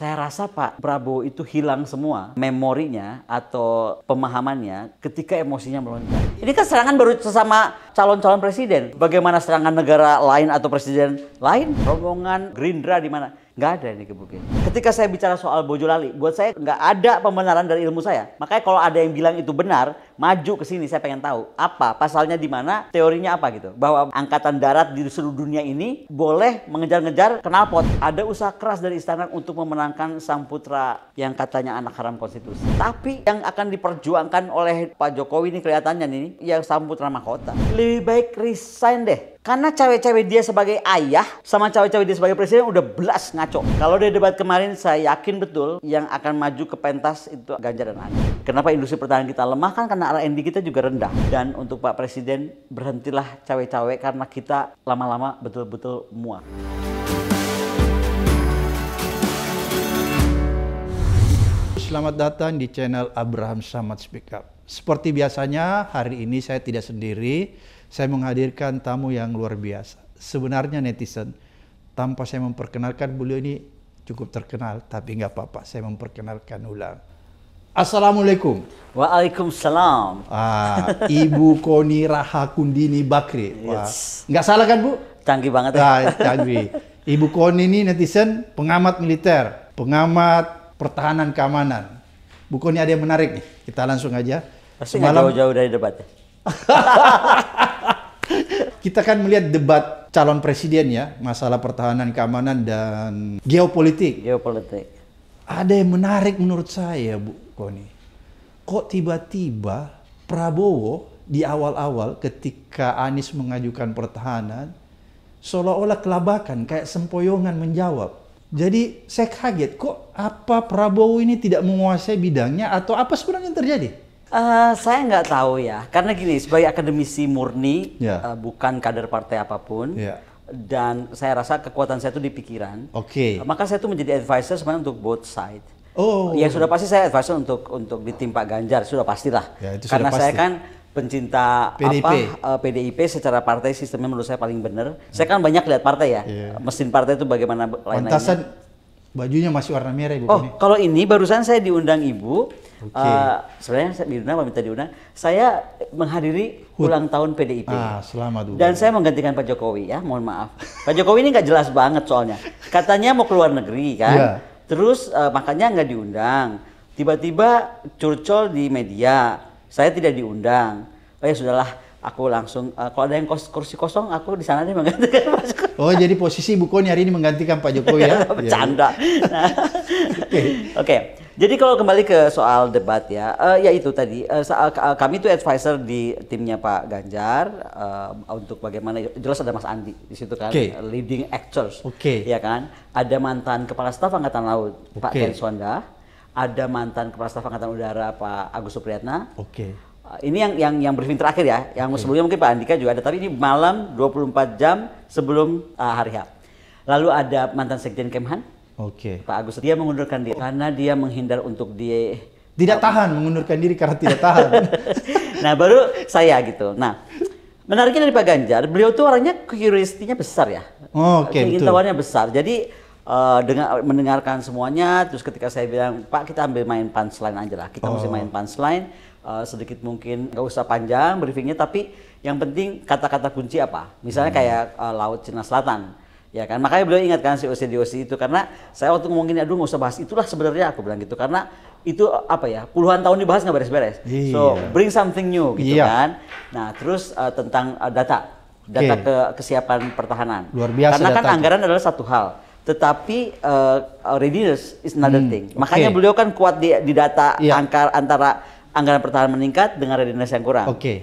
Saya rasa Pak Prabowo itu hilang semua memorinya atau pemahamannya ketika emosinya melonjak. Ini kan serangan baru sesama calon-calon presiden. Bagaimana serangan negara lain atau presiden lain? Rombongan Gerindra di mana? Gak ada ini kebukin ketika saya bicara soal Bojolali, buat saya nggak ada pembenaran dari ilmu saya. Makanya kalau ada yang bilang itu benar, maju ke sini saya pengen tahu apa pasalnya di mana, teorinya apa gitu. Bahwa angkatan darat di seluruh dunia ini boleh mengejar-ngejar knalpot. Ada usaha keras dari istana untuk memenangkan sang putra yang katanya anak haram konstitusi. Tapi yang akan diperjuangkan oleh Pak Jokowi ini kelihatannya nih, ya sang putra mahkota. Lebih baik resign deh. Karena cewek-cewek dia sebagai ayah sama cewek-cewek dia sebagai presiden udah belas ngaco. Kalau dia debat kemarin kemarin saya yakin betul yang akan maju ke pentas itu Ganjar dan Anies. Kenapa industri pertahanan kita lemah kan karena R&D kita juga rendah. Dan untuk Pak Presiden berhentilah cawe-cawe karena kita lama-lama betul-betul muak. Selamat datang di channel Abraham Samad Speak Up. Seperti biasanya, hari ini saya tidak sendiri. Saya menghadirkan tamu yang luar biasa. Sebenarnya netizen, tanpa saya memperkenalkan beliau ini cukup terkenal, tapi nggak apa-apa, saya memperkenalkan ulang. Assalamualaikum. Waalaikumsalam. Ah, Ibu Koni rahakundini Kundini Bakri. Wah, yes. salah kan Bu? Canggih banget ya. Ah, canggih. Ibu Koni ini netizen pengamat militer, pengamat pertahanan keamanan. Bu Koni ada yang menarik nih. Kita langsung aja. Pasti semalam jauh-jauh dari debat ya. Kita kan melihat debat calon presiden ya, masalah pertahanan, keamanan dan geopolitik. Geopolitik. Ada yang menarik menurut saya, Bu Koni. Kok tiba-tiba Prabowo di awal-awal ketika Anies mengajukan pertahanan seolah-olah kelabakan kayak sempoyongan menjawab. Jadi saya kaget kok apa Prabowo ini tidak menguasai bidangnya atau apa sebenarnya yang terjadi? Uh, saya nggak tahu ya, karena gini sebagai akademisi murni, yeah. Ya. uh, bukan kader partai apapun, yeah. dan saya rasa kekuatan saya itu di pikiran. Oke. Okay. Uh, maka saya itu menjadi advisor sebenarnya untuk both side. Oh. Yang sudah pasti saya advisor untuk untuk di tim Pak Ganjar sudah pastilah. Ya, itu sudah karena pasti. saya kan pencinta PDIP. apa uh, eh, PDIP secara partai sistemnya menurut saya paling benar. Hmm. Saya kan banyak lihat partai ya, yeah. mesin partai itu bagaimana lain-lainnya. Bajunya masih warna merah ibu. Oh, kalau ini barusan saya diundang ibu. Okay. Uh, eh, sebenarnya saya diundang, Pak minta diundang. Saya menghadiri Hood. ulang tahun PDIP. Ah, selamat. Dan saya menggantikan Pak Jokowi ya, mohon maaf. Pak Jokowi ini nggak jelas banget soalnya. Katanya mau keluar negeri kan. Yeah. Terus uh, makanya nggak diundang. Tiba-tiba curcol di media, saya tidak diundang. Oh ya sudahlah aku langsung uh, kalau ada yang kos, kursi kosong aku di sana nih menggantikan Pak Jokowi. Oh jadi posisi bukunya hari ini menggantikan Pak Jokowi ya? Iya, iya. Bercanda. Nah. Oke. okay. Jadi kalau kembali ke soal debat ya, uh, ya itu tadi uh, uh, kami itu advisor di timnya Pak Ganjar uh, untuk bagaimana jelas ada Mas Andi di situ kan, okay. leading actors, okay. ya kan. Ada mantan kepala staf Angkatan Laut okay. Pak Ken Suanda, ada mantan kepala staf Angkatan Udara Pak Agus Supriyatna, okay. Eh, ini yang yang yang briefing terakhir ya. Yang iya. sebelumnya mungkin Pak Andika juga ada, tapi ini malam 24 jam sebelum uh, hari H. Lalu ada mantan Sekjen Kemhan. Oke. Okay. Pak Agus dia mengundurkan diri karena dia menghindar untuk dia tidak tahan mengundurkan diri karena tidak tahan. nah, baru saya gitu. Nah, menariknya dari Pak Ganjar, beliau tuh orangnya curiosity besar ya. Oh, oke. Okay, Ingin tawannya besar. Jadi uh, eh, dengan mendengarkan semuanya terus ketika saya bilang, "Pak, kita ambil main punchline aja lah. Kita oh. mesti main punchline." uh, sedikit mungkin nggak usah panjang briefingnya tapi yang penting kata-kata kunci apa misalnya hmm. kayak uh, laut Cina Selatan ya kan makanya beliau ingatkan si OC DOC itu karena saya waktu ngomongin aduh nggak usah bahas itulah sebenarnya aku bilang gitu karena itu apa ya puluhan tahun dibahas nggak beres-beres yeah. so bring something new gitu yeah. kan nah terus uh, tentang uh, data data okay. ke kesiapan pertahanan luar biasa karena kan data. anggaran adalah satu hal tetapi uh, readiness is another hmm, thing makanya okay. beliau kan kuat di, di data yeah. angka antara anggaran pertahanan meningkat dengan readiness yang kurang. Oke. Okay.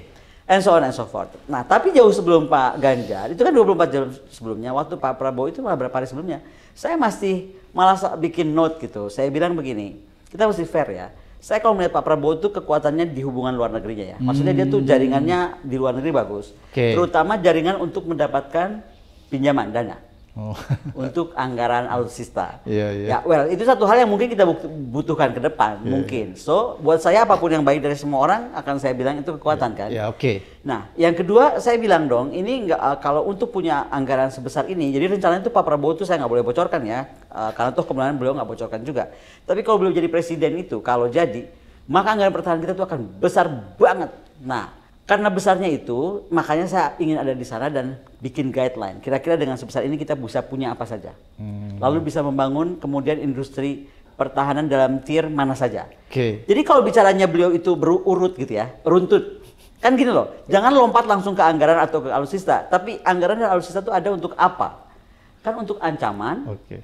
And so on and so forth. Nah, tapi jauh sebelum Pak Ganjar, itu kan 24 jam sebelumnya, waktu Pak Prabowo itu malah berapa hari sebelumnya, saya masih malah bikin note gitu. Saya bilang begini, kita mesti fair ya. Saya kalau melihat Pak Prabowo itu kekuatannya di hubungan luar negerinya ya. Maksudnya hmm. dia tuh hmm. jaringannya di luar negeri bagus. Okay. Terutama jaringan untuk mendapatkan pinjaman dana oh. untuk anggaran alutsista. Yeah, yeah. Ya, well, itu satu hal yang mungkin kita butuhkan ke depan, yeah, iya. mungkin. Yeah. So, buat saya apapun yang baik dari semua orang akan saya bilang itu kekuatan yeah, kan. Iya, yeah, oke. Okay. Nah, yang kedua saya bilang dong, ini enggak uh, eh, kalau untuk punya anggaran sebesar ini, jadi rencananya itu Pak Prabowo itu saya nggak boleh bocorkan ya, uh, karena tuh kemudian beliau nggak bocorkan juga. Tapi kalau beliau jadi presiden itu, kalau jadi, maka anggaran pertahanan kita itu akan besar banget. Nah, karena besarnya itu, makanya saya ingin ada di sana dan bikin guideline. Kira-kira dengan sebesar ini kita bisa punya apa saja. Hmm. Lalu bisa membangun kemudian industri pertahanan dalam tier mana saja. Okay. Jadi kalau bicaranya beliau itu berurut gitu ya, runtut. Kan gini loh, jangan lompat langsung ke anggaran atau ke alusista. Tapi anggaran dan alusista itu ada untuk apa? Kan untuk ancaman, okay.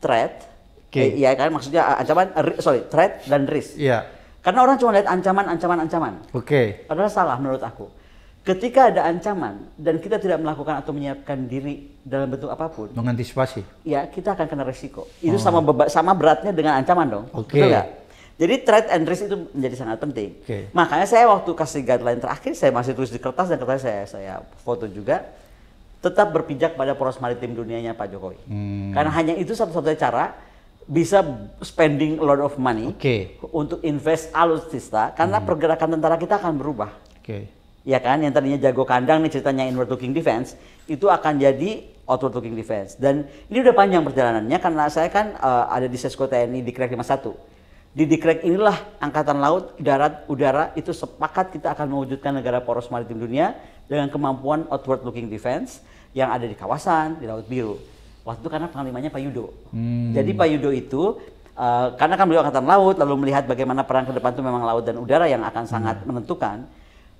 threat, okay. Eh, ya kan maksudnya ancaman, sorry, threat dan risk. Yeah karena orang cuma lihat ancaman, ancaman, ancaman. Oke. Okay. Padahal salah menurut aku. Ketika ada ancaman dan kita tidak melakukan atau menyiapkan diri dalam bentuk apapun, mengantisipasi. Ya, kita akan kena resiko. Itu oh. sama sama beratnya dengan ancaman dong. Oke. Okay. Jadi threat and risk itu menjadi sangat penting. Okay. Makanya saya waktu kasih guideline terakhir, saya masih tulis di kertas dan kertas saya saya foto juga tetap berpijak pada poros maritim dunianya Pak Jokowi. Hmm. Karena hanya itu satu-satunya cara bisa spending a lot of money okay. untuk invest alutsista karena hmm. pergerakan tentara kita akan berubah. Okay. Ya kan, yang tadinya jago kandang nih ceritanya inward looking defense itu akan jadi outward looking defense. Dan ini udah panjang perjalanannya karena saya kan uh, ada di Sesko TNI di Krek 51. Di Dikrek inilah angkatan laut, darat, udara itu sepakat kita akan mewujudkan negara poros maritim dunia dengan kemampuan outward looking defense yang ada di kawasan di Laut Biru. Waktu itu karena panglimanya Pak Yudo. Hmm. Jadi Pak Yudo itu uh, karena kan beliau angkatan laut lalu melihat bagaimana perang ke depan itu memang laut dan udara yang akan hmm. sangat hmm. menentukan.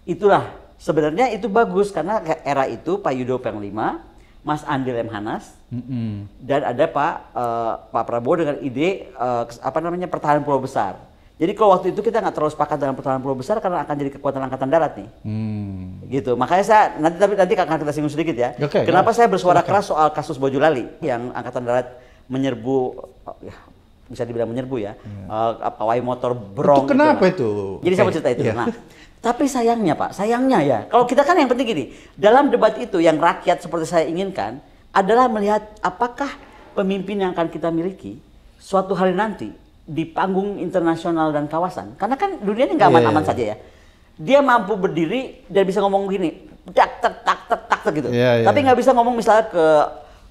Itulah sebenarnya itu bagus karena era itu Pak Yudo Panglima, Mas Andi Lemhanas, hmm. dan ada Pak uh, Pak Prabowo dengan ide uh, apa namanya pertahanan Pulau Besar. Jadi kalau waktu itu kita nggak terlalu sepakat dengan pertahanan pulau besar karena akan jadi kekuatan angkatan darat nih. Hmm. Gitu. Makanya saya nanti tapi nanti akan kita singgung sedikit ya. Okay, Kenapa yeah. saya bersuara okay. keras soal kasus Bojolali yang angkatan darat menyerbu oh, ya, bisa dibilang menyerbu ya. yeah. Iya. Uh, motor brong. Itu kenapa itu? nah. itu? Jadi okay. saya mau cerita itu. Yeah. Nah, tapi sayangnya Pak, sayangnya ya. Kalau kita kan yang penting gini, dalam debat itu yang rakyat seperti saya inginkan adalah melihat apakah pemimpin yang akan kita miliki suatu hari nanti di panggung internasional dan kawasan, karena kan dunia ini nggak iya. aman-aman yeah. saja ya. Dia mampu berdiri dan bisa ngomong gini, tak tak tak tak tak gitu. Yeah, yeah. Tapi iya. nggak bisa ngomong misalnya ke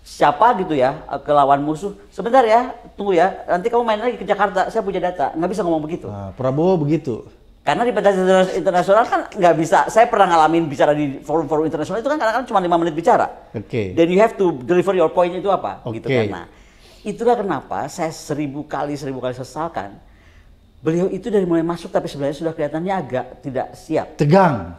siapa gitu ya ke lawan musuh sebentar ya tunggu ya nanti kamu main lagi ke Jakarta saya punya data nggak bisa ngomong begitu nah, Prabowo begitu karena di pentas internasional kan nggak bisa saya pernah ngalamin bicara di forum-forum internasional itu kan kadang-kadang cuma lima menit bicara oke okay. then you have to deliver your point itu apa okay. gitu kan nah, Itulah kenapa saya seribu kali seribu kali sesalkan. Beliau itu dari mulai masuk tapi sebenarnya sudah kelihatannya agak tidak siap. Tegang.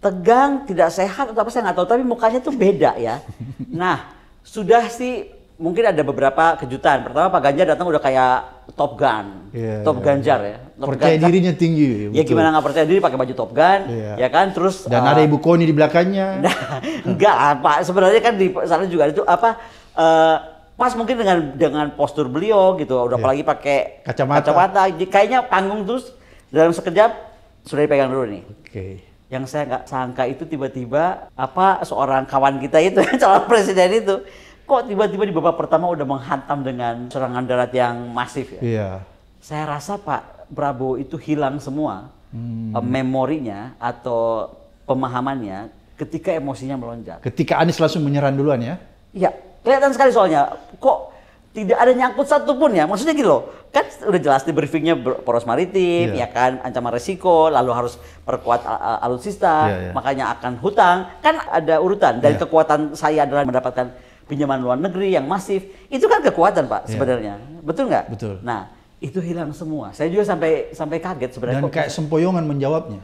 Tegang, tidak sehat atau apa saya nggak tahu tapi mukanya tuh beda ya. Nah, sudah sih mungkin ada beberapa kejutan. Pertama Pak Ganjar datang udah kayak Top Gun, yeah, iya. Top yeah. Ganjar ya. Top percaya Ganjar. dirinya tinggi. Ya, ya gimana nggak percaya diri pakai baju Top Gun, yeah. ya kan. Terus dan uh, ada ibu koni di belakangnya. Nah, enggak apa, Sebenarnya kan di sana juga itu apa? Uh, pas mungkin dengan dengan postur beliau gitu udah yeah. apalagi pakai kacamata. kacamata kayaknya panggung terus dalam sekejap sudah dipegang dulu nih oke okay. yang saya nggak sangka itu tiba-tiba apa seorang kawan kita itu calon presiden itu kok tiba-tiba di babak pertama udah menghantam dengan serangan darat yang masif ya yeah. saya rasa Pak Prabowo itu hilang semua hmm. Eh, memorinya atau pemahamannya ketika emosinya melonjak ketika Anies langsung menyerang duluan ya iya Kelihatan sekali soalnya kok tidak ada nyangkut satu pun ya. Maksudnya gitu loh. Kan udah jelas di briefingnya poros maritim, yeah. ya kan ancaman resiko, lalu harus perkuat alutsista, yeah, yeah. makanya akan hutang. Kan ada urutan dari iya. yeah. kekuatan saya adalah mendapatkan pinjaman luar negeri yang masif. Itu kan kekuatan, Pak, iya. sebenarnya. Betul nggak? Betul. Nah, itu hilang semua. Saya juga sampai sampai kaget sebenarnya. Dan kok. kayak sempoyongan menjawabnya.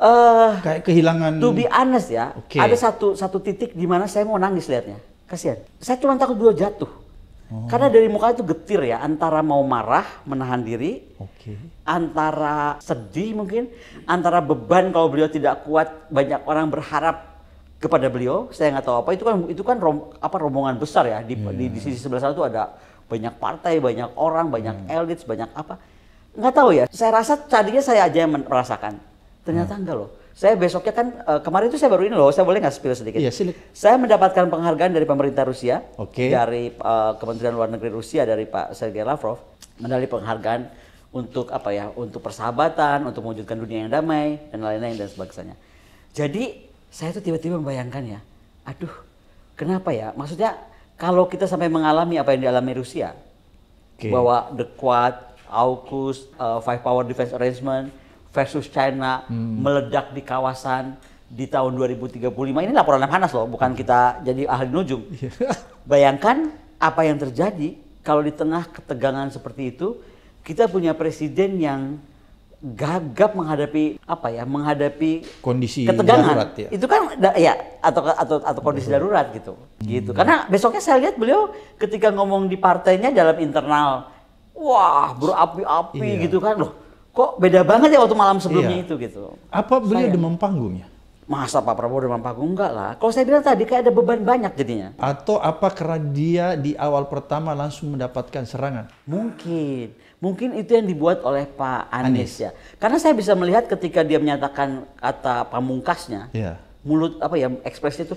Uh, kayak kehilangan. To be honest ya, okay. ada satu satu titik di mana saya mau nangis liatnya Kasihan. Saya cuma takut beliau jatuh. Oh. Karena dari muka itu getir ya, antara mau marah, menahan diri, okay. antara sedih mungkin, antara beban kalau beliau tidak kuat, banyak orang berharap kepada beliau, saya nggak tahu apa itu kan itu kan rom, apa rombongan besar ya di, yeah. di, di iya. sisi sebelah sana itu ada banyak partai, banyak orang, banyak yeah. Hmm. elit, banyak apa, nggak tahu ya. Saya rasa tadinya saya aja yang merasakan, ternyata yeah. Hmm. enggak loh saya besoknya kan uh, kemarin itu saya baru ini loh, saya boleh nggak spill sedikit? Iya, sini. Saya mendapatkan penghargaan dari pemerintah Rusia, okay. dari uh, Kementerian Luar Negeri Rusia dari Pak Sergei Lavrov, medali penghargaan untuk apa ya, untuk persahabatan, untuk mewujudkan dunia yang damai dan lain-lain dan sebagainya. Jadi saya tuh tiba-tiba membayangkan ya, aduh, kenapa ya? Maksudnya kalau kita sampai mengalami apa yang dialami Rusia, okay. bahwa the Quad, AUKUS, uh, Five Power Defense Arrangement, versus China hmm. meledak di kawasan di tahun 2035 ini laporan panas loh, bukan kita jadi ahli nujum. Iya. Bayangkan apa yang terjadi kalau di tengah ketegangan seperti itu kita punya presiden yang gagap menghadapi apa ya menghadapi kondisi ketegangan darurat, ya. itu kan da, ya atau atau atau kondisi darurat gitu hmm. gitu karena besoknya saya lihat beliau ketika ngomong di partainya dalam internal wah berapi-api iya. gitu kan loh kok beda banget ya waktu malam sebelumnya iya. itu gitu. Apa beliau demam panggung ya? Masa Pak Prabowo demam panggung? Enggak lah. Kalau saya bilang tadi kayak ada beban banyak jadinya. Atau apa karena dia di awal pertama langsung mendapatkan serangan? Mungkin. Mungkin itu yang dibuat oleh Pak Anies, Anies. ya. Karena saya bisa melihat ketika dia menyatakan kata pamungkasnya, yeah. mulut apa ya ekspresi itu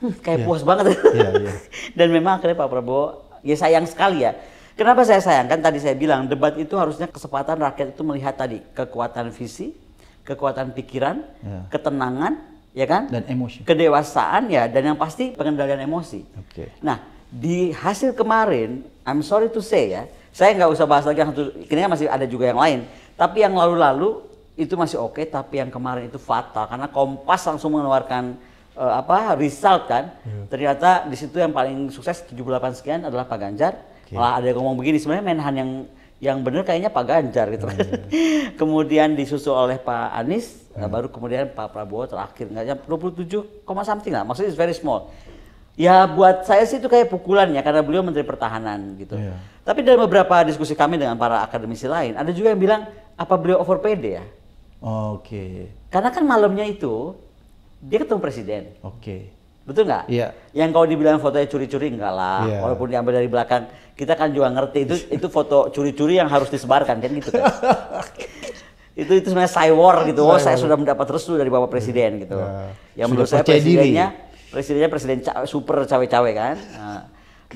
hmm, kayak yeah. puas banget. Yeah, iya. yeah. Dan memang akhirnya Pak Prabowo ya sayang sekali ya Kenapa saya sayangkan tadi saya bilang debat itu harusnya kesempatan rakyat itu melihat tadi kekuatan visi, kekuatan pikiran, ya. ketenangan, ya kan? Dan emosi. Kedewasaan ya dan yang pasti pengendalian emosi. Oke. Okay. Nah, di hasil kemarin, I'm sorry to say ya, saya nggak usah bahas lagi yang satu, masih ada juga yang lain. Tapi yang lalu-lalu itu masih oke, okay, tapi yang kemarin itu fatal karena Kompas langsung mengeluarkan uh, apa result kan. Yeah. Ternyata di situ yang paling sukses 78 sekian adalah Pak Ganjar okay. wah ada yang ngomong begini sebenarnya Menhan yang yang benar kayaknya Pak Ganjar gitu Hmm. kemudian disusul oleh Pak Anies, hmm. Nah baru kemudian Pak Prabowo terakhir nggak 27, something lah. Maksudnya very small. Ya buat saya sih itu kayak pukulan ya karena beliau Menteri Pertahanan gitu. Yeah. Tapi dalam beberapa diskusi kami dengan para akademisi lain, ada juga yang bilang apa beliau overpaid PD ya? Oke. Okay. Karena kan malamnya itu dia ketemu presiden. Oke. Okay. Betul nggak? Iya. Yeah. Yang kalau dibilang fotonya curi-curi enggak lah, yeah. walaupun diambil dari belakang kita kan juga ngerti itu itu foto curi-curi yang harus disebarkan kan gitu kan. itu itu sebenarnya cywar gitu. Oh, saya sudah mendapat restu dari Bapak Presiden gitu. Nah, yang menurut saya presidennya presidennya presiden super cawe-cawe kan. Nah,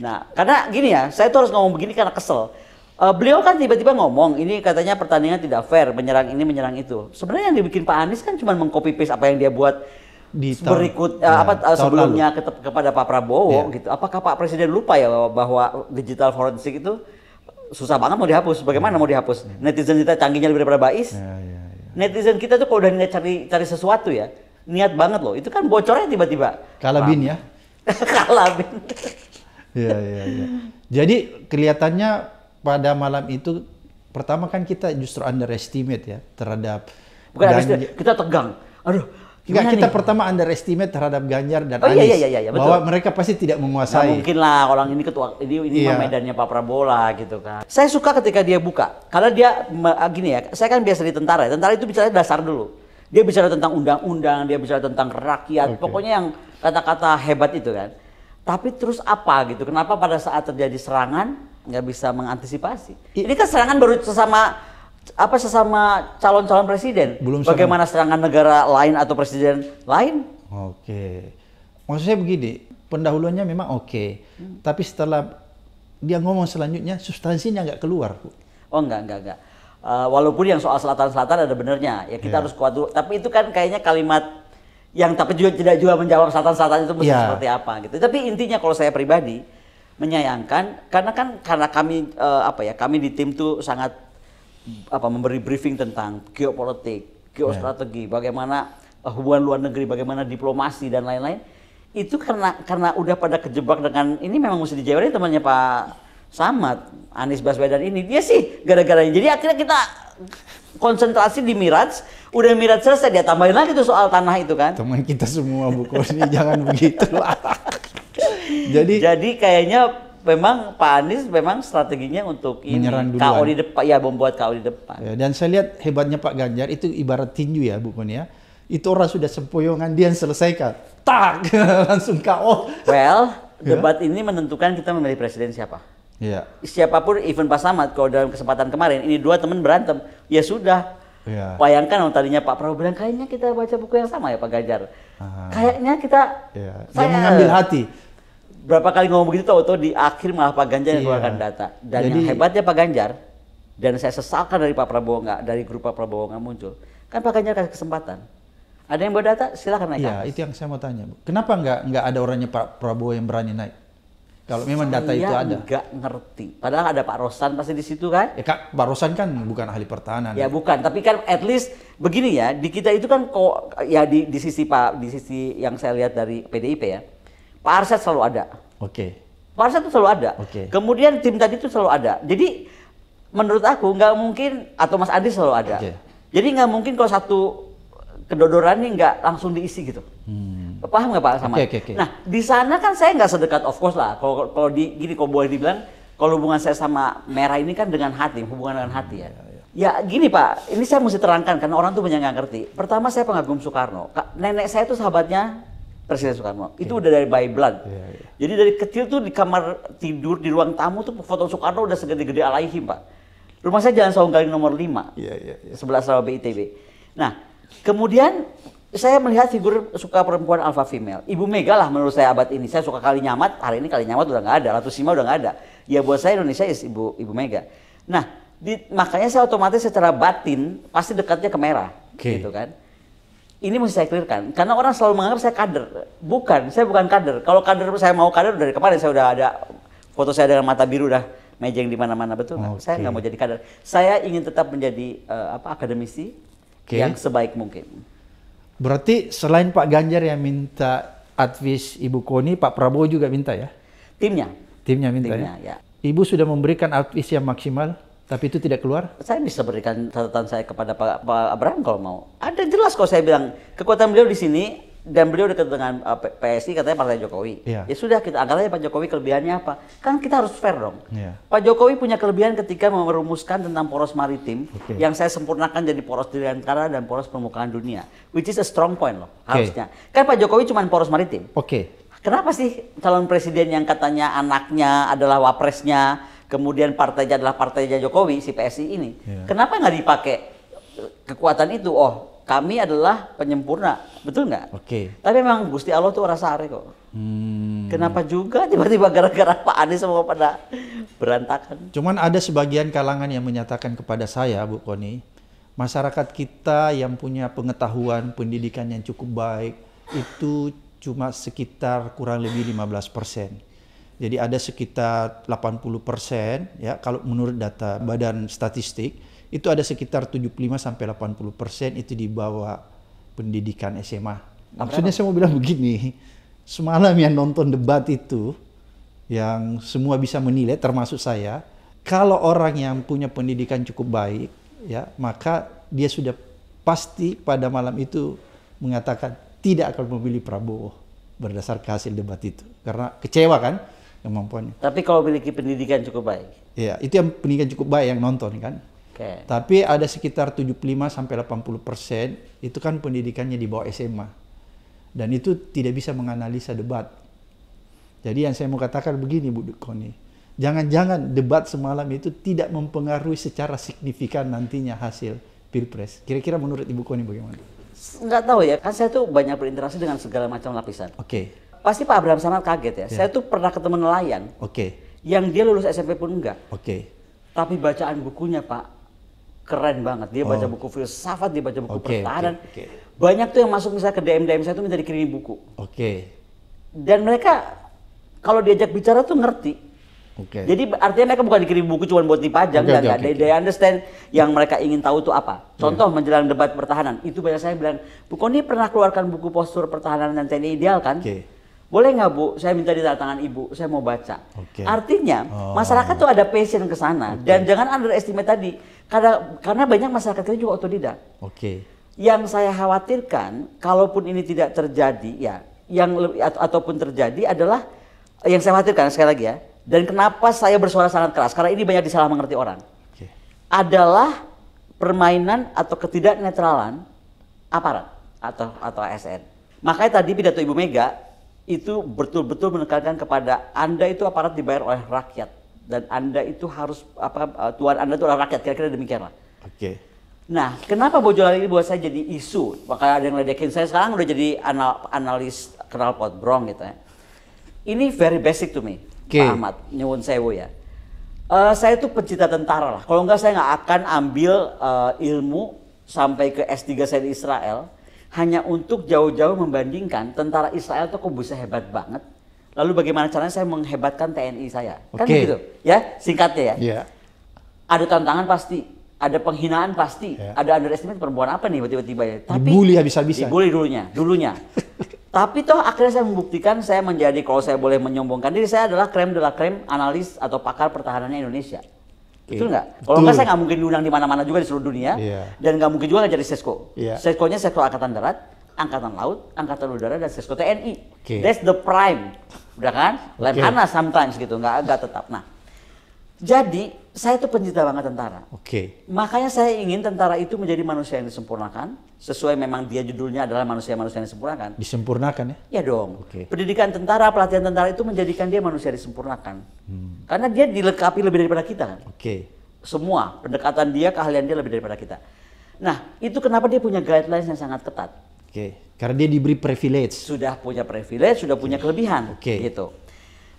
nah, karena gini ya, saya tuh harus ngomong begini karena kesel. Uh, beliau kan tiba-tiba ngomong ini katanya pertandingan tidak fair, menyerang ini menyerang itu. Sebenarnya yang dibikin Pak Anies kan cuma mengcopy paste apa yang dia buat di tahun, berikut eh, ya, apa eh, sebelumnya ke, kepada Pak Prabowo ya. gitu. Apakah Pak Presiden lupa ya bahwa, digital forensik itu susah banget mau dihapus. Bagaimana ya. mau dihapus? Ya. Netizen kita canggihnya lebih daripada bais. Ya, ya, ya. Netizen kita tuh kalau udah niat cari cari sesuatu ya, niat banget loh. Itu kan bocornya tiba-tiba. Kalabin ya. Kalabin. Iya, iya, iya. Jadi kelihatannya pada malam itu pertama kan kita justru underestimate ya terhadap Bukan kita tegang. Aduh, Enggak, kita nih? pertama underestimate terhadap Ganjar dan oh, iya, Anies. Iya, iya, iya, iya, Bahwa mereka pasti tidak menguasai. Nah, mungkin lah orang ini ketua ini ini iya. medannya Pak Prabowo lah gitu kan. Saya suka ketika dia buka. Karena dia ah, gini ya, saya kan biasa di tentara ya, Tentara itu bicara dasar dulu. Dia bicara tentang undang-undang, dia bicara tentang rakyat, okay. pokoknya yang kata-kata hebat itu kan. Tapi terus apa gitu? Kenapa pada saat terjadi serangan nggak bisa mengantisipasi? Ini kan serangan baru sesama apa sesama calon-calon presiden? Belum sama. Bagaimana serangan negara lain atau presiden lain? Oke. Maksud saya begini, pendahulunya memang oke, hmm. tapi setelah dia ngomong selanjutnya substansinya nggak keluar, Oh, enggak, enggak, enggak. Uh, walaupun yang soal selatan-selatan ada benernya, ya kita yeah. harus kuat dulu. Tapi itu kan kayaknya kalimat yang tapi juga tidak juga menjawab selatan-selatan itu mesti yeah. seperti apa gitu. Tapi intinya kalau saya pribadi menyayangkan karena kan karena kami uh, apa ya, kami di tim tuh sangat apa memberi briefing tentang geopolitik, geostrategi, yeah. bagaimana eh, hubungan luar negeri, bagaimana diplomasi dan lain-lain. Itu karena karena udah pada kejebak dengan ini memang mesti dijewerin temannya Pak Samad, Anies Baswedan ini. Dia sih gara-garanya. Jadi akhirnya kita konsentrasi di Miraj, udah Miraj selesai dia tambahin lagi tuh soal tanah itu kan. Teman kita semua Bu jangan begitu Jadi Jadi kayaknya memang Pak Anies memang strateginya untuk ini menyerang KO di depan ya membuat KO di depan. Ya, dan saya lihat hebatnya Pak Ganjar itu ibarat tinju ya Bu Pun ya. Itu orang sudah sempoyongan dia yang selesaikan. Tak langsung KO. Well, ya. debat ya? ini menentukan kita memilih presiden siapa. Iya. Siapapun even Pak Samad kalau dalam kesempatan kemarin ini dua teman berantem, ya sudah Ya. Bayangkan kalau tadinya Pak Prabowo bilang kayaknya kita baca buku yang sama ya Pak Ganjar. Ah. Kayaknya kita ya. saya, mengambil hati berapa kali ngomong begitu tahu tuh di akhir malah Pak Ganjar yang iya. keluarkan data. Dan Jadi, yang hebatnya Pak Ganjar dan saya sesalkan dari Pak Prabowo nggak dari grup Pak Prabowo nggak muncul. Kan Pak Ganjar kasih kesempatan. Ada yang berdata data silakan naik. Iya, itu yang saya mau tanya. Kenapa nggak nggak ada orangnya Pak Prabowo yang berani naik? Kalau memang data itu ada. nggak ngerti. Padahal ada Pak Rosan pasti di situ kan? Ya Kak, Pak Rosan kan bukan ahli pertahanan. Ya, ya bukan, tapi kan at least begini ya, di kita itu kan kok ya di, di sisi Pak di sisi yang saya lihat dari PDIP ya Pak Arsyad selalu ada. Oke. Okay. Pak Arsyad itu selalu ada. Oke. Okay. Kemudian tim tadi itu selalu ada. Jadi menurut aku nggak mungkin atau Mas Adi selalu ada. Okay. Jadi nggak mungkin kalau satu kedodoran ini nggak langsung diisi gitu. Hmm. Paham nggak Pak sama? Okay, okay, okay. Nah di sana kan saya nggak sedekat of course lah. Kalau kalau di gini kalau boleh dibilang kalau hubungan saya sama Merah ini kan dengan hati, hubungan dengan hati ya. Iya, iya. Ya gini Pak, ini saya mesti terangkan karena orang tuh banyak nggak ngerti. Pertama saya pengagum Soekarno. Nenek saya itu sahabatnya Presiden Soekarno. Itu udah dari by blood. Yeah, yeah. Jadi dari kecil tuh di kamar tidur, di ruang tamu tuh foto Soekarno udah segede-gede alaihi, Pak. Rumah saya Jalan Saunggaling nomor 5, yeah, yeah, yeah. sebelah sama BITB. Nah, kemudian saya melihat figur suka perempuan alpha female. Ibu Mega lah menurut saya abad ini. Saya suka kali nyamat, hari ini kali nyamat udah nggak ada, Ratu Sima udah nggak ada. Ya buat saya Indonesia is Ibu Ibu Mega. Nah, di, makanya saya otomatis secara batin pasti dekatnya ke merah, okay. gitu kan. Ini mesti saya clearkan, karena orang selalu menganggap saya kader. Bukan, saya bukan kader. Kalau kader saya mau kader dari kemarin saya udah ada foto saya dengan mata biru dah mejeng di mana-mana betul okay. Saya nggak mau jadi kader. Saya ingin tetap menjadi uh, apa akademisi okay. yang sebaik mungkin. Berarti selain Pak Ganjar yang minta advis Ibu Koni, Pak Prabowo juga minta ya? Timnya. Timnya minta ya? Timnya, ya? ya. Ibu sudah memberikan advis yang maksimal? Tapi itu tidak keluar? Saya bisa berikan catatan saya kepada Pak, Pak Abraham kalau mau. Ada jelas kok saya bilang kekuatan beliau di sini dan beliau dekat dengan uh, eh, PSI katanya Partai Jokowi. Yeah. Ya sudah kita angkat aja Pak Jokowi kelebihannya apa? Kan kita harus fair dong. Yeah. Pak Jokowi punya kelebihan ketika merumuskan tentang poros maritim okay. yang saya sempurnakan jadi poros Dirgantara dan poros permukaan dunia, which is a strong point loh okay. harusnya. Kan Pak Jokowi cuma poros maritim. Oke. Okay. Kenapa sih calon presiden yang katanya anaknya adalah wapresnya kemudian partainya adalah partainya Jokowi, si PSI ini, ya. kenapa nggak dipakai eh, kekuatan itu? Oh, kami adalah penyempurna, betul nggak? Oke. Okay. Tapi memang Gusti Allah tuh orang sare kok. Hmm. Kenapa juga tiba-tiba gara-gara Pak Anies semua pada berantakan? Cuman ada sebagian kalangan yang menyatakan kepada saya, Bu Koni, masyarakat kita yang punya pengetahuan, pendidikan yang cukup baik, itu cuma sekitar kurang lebih 15 persen jadi ada sekitar 80 persen ya kalau menurut data Badan Statistik itu ada sekitar 75 sampai 80 persen itu di bawah pendidikan SMA. Maksudnya saya mau bilang begini, semalam yang nonton debat itu yang semua bisa menilai termasuk saya, kalau orang yang punya pendidikan cukup baik ya maka dia sudah pasti pada malam itu mengatakan tidak akan memilih Prabowo berdasarkan hasil debat itu karena kecewa kan kemampuannya. Tapi kalau memiliki pendidikan cukup baik. Iya, itu yang pendidikan cukup baik yang nonton kan. Okay. Tapi ada sekitar 75 sampai 80 persen itu kan pendidikannya di bawah SMA. Dan itu tidak bisa menganalisa debat. Jadi yang saya mau katakan begini Bu Dukoni. Jangan-jangan debat semalam itu tidak mempengaruhi secara signifikan nantinya hasil Pilpres. Kira-kira menurut Ibu Koni bagaimana? Enggak tahu ya, kan saya tuh banyak berinteraksi dengan segala macam lapisan. Oke. Okay Pasti Pak Abraham sangat kaget ya. Yeah. Saya tuh pernah ketemu nelayan. Oke. Okay. Yang dia lulus SMP pun enggak. Oke. Okay. Tapi bacaan bukunya Pak keren banget. Dia oh. baca buku filsafat, dia baca buku okay, pertahanan. Okay, okay. Banyak tuh yang masuk misalnya ke DM-DM saya tuh minta dikirimin buku. Oke. Okay. Dan mereka kalau diajak bicara tuh ngerti. Oke. Okay. Jadi artinya mereka bukan dikirim buku cuma buat dipajang, okay, enggak, okay, okay, They, understand yang mereka ingin tahu itu apa. Ya. Contoh yeah. menjelang debat pertahanan, itu banyak saya bilang, Bu Koni pernah keluarkan buku postur pertahanan dan TNI ideal kan? Okay boleh nggak bu saya minta di tangan ibu saya mau baca okay. artinya oh. masyarakat tuh ada passion ke sana okay. dan jangan underestimate tadi karena karena banyak masyarakat kita juga otodidak okay. yang saya khawatirkan kalaupun ini tidak terjadi ya yang lebih, atau, ataupun terjadi adalah yang saya khawatirkan sekali lagi ya dan kenapa saya bersuara sangat keras karena ini banyak disalah mengerti orang okay. adalah permainan atau ketidaknetralan aparat atau atau ASN makanya tadi pidato Ibu Mega itu betul-betul menekankan kepada Anda itu aparat dibayar oleh rakyat dan Anda itu harus apa eh, tuan Anda itu adalah rakyat kira-kira demikianlah. Oke. Okay. Nah, kenapa Bojolali ini buat saya jadi isu? Maka ada yang ledekin saya sekarang udah jadi anal analis kenal pot brong gitu ya. Ini very basic to me, okay. Pak Ahmad, nyewon sewu ya. Uh, saya itu pencinta tentara lah. Kalau enggak saya nggak akan ambil uh, ilmu sampai ke S3 saya di Israel hanya untuk jauh-jauh membandingkan tentara Israel itu kok bisa hebat banget. Lalu bagaimana caranya saya menghebatkan TNI saya? Okay. Kan begitu, ya singkatnya ya. Yeah. Ada tantangan pasti, ada penghinaan pasti, yeah. ada underestimate perempuan apa nih tiba-tiba ya. Tapi dibully habis-habisan. Dibully dulunya, dulunya. Tapi toh akhirnya saya membuktikan saya menjadi kalau saya boleh menyombongkan diri saya adalah krem de la krem analis atau pakar pertahanannya Indonesia. Okay. Betul nggak? Kalau nggak saya nggak mungkin diundang di mana-mana juga di seluruh dunia, yeah. dan nggak mungkin juga ngajar jadi Sesko. Yeah. Sesko-nya Sesko Angkatan Darat, Angkatan Laut, Angkatan Udara, dan Sesko TNI. Okay. That's the prime, udah kan? Lain okay. sometimes gitu, nggak agak tetap. Nah, jadi saya itu pencinta banget tentara. Oke. Okay. Makanya saya ingin tentara itu menjadi manusia yang disempurnakan, sesuai memang dia judulnya adalah manusia-manusia yang disempurnakan. Disempurnakan ya? Ya dong. Okay. Pendidikan tentara, pelatihan tentara itu menjadikan dia manusia disempurnakan. Hmm. Karena dia dilengkapi lebih daripada kita kan. Oke. Okay. Semua pendekatan dia, keahlian dia lebih daripada kita. Nah, itu kenapa dia punya guidelines yang sangat ketat. Oke. Okay. Karena dia diberi privilege. Sudah punya privilege, sudah punya kelebihan. Oke. Okay. Gitu.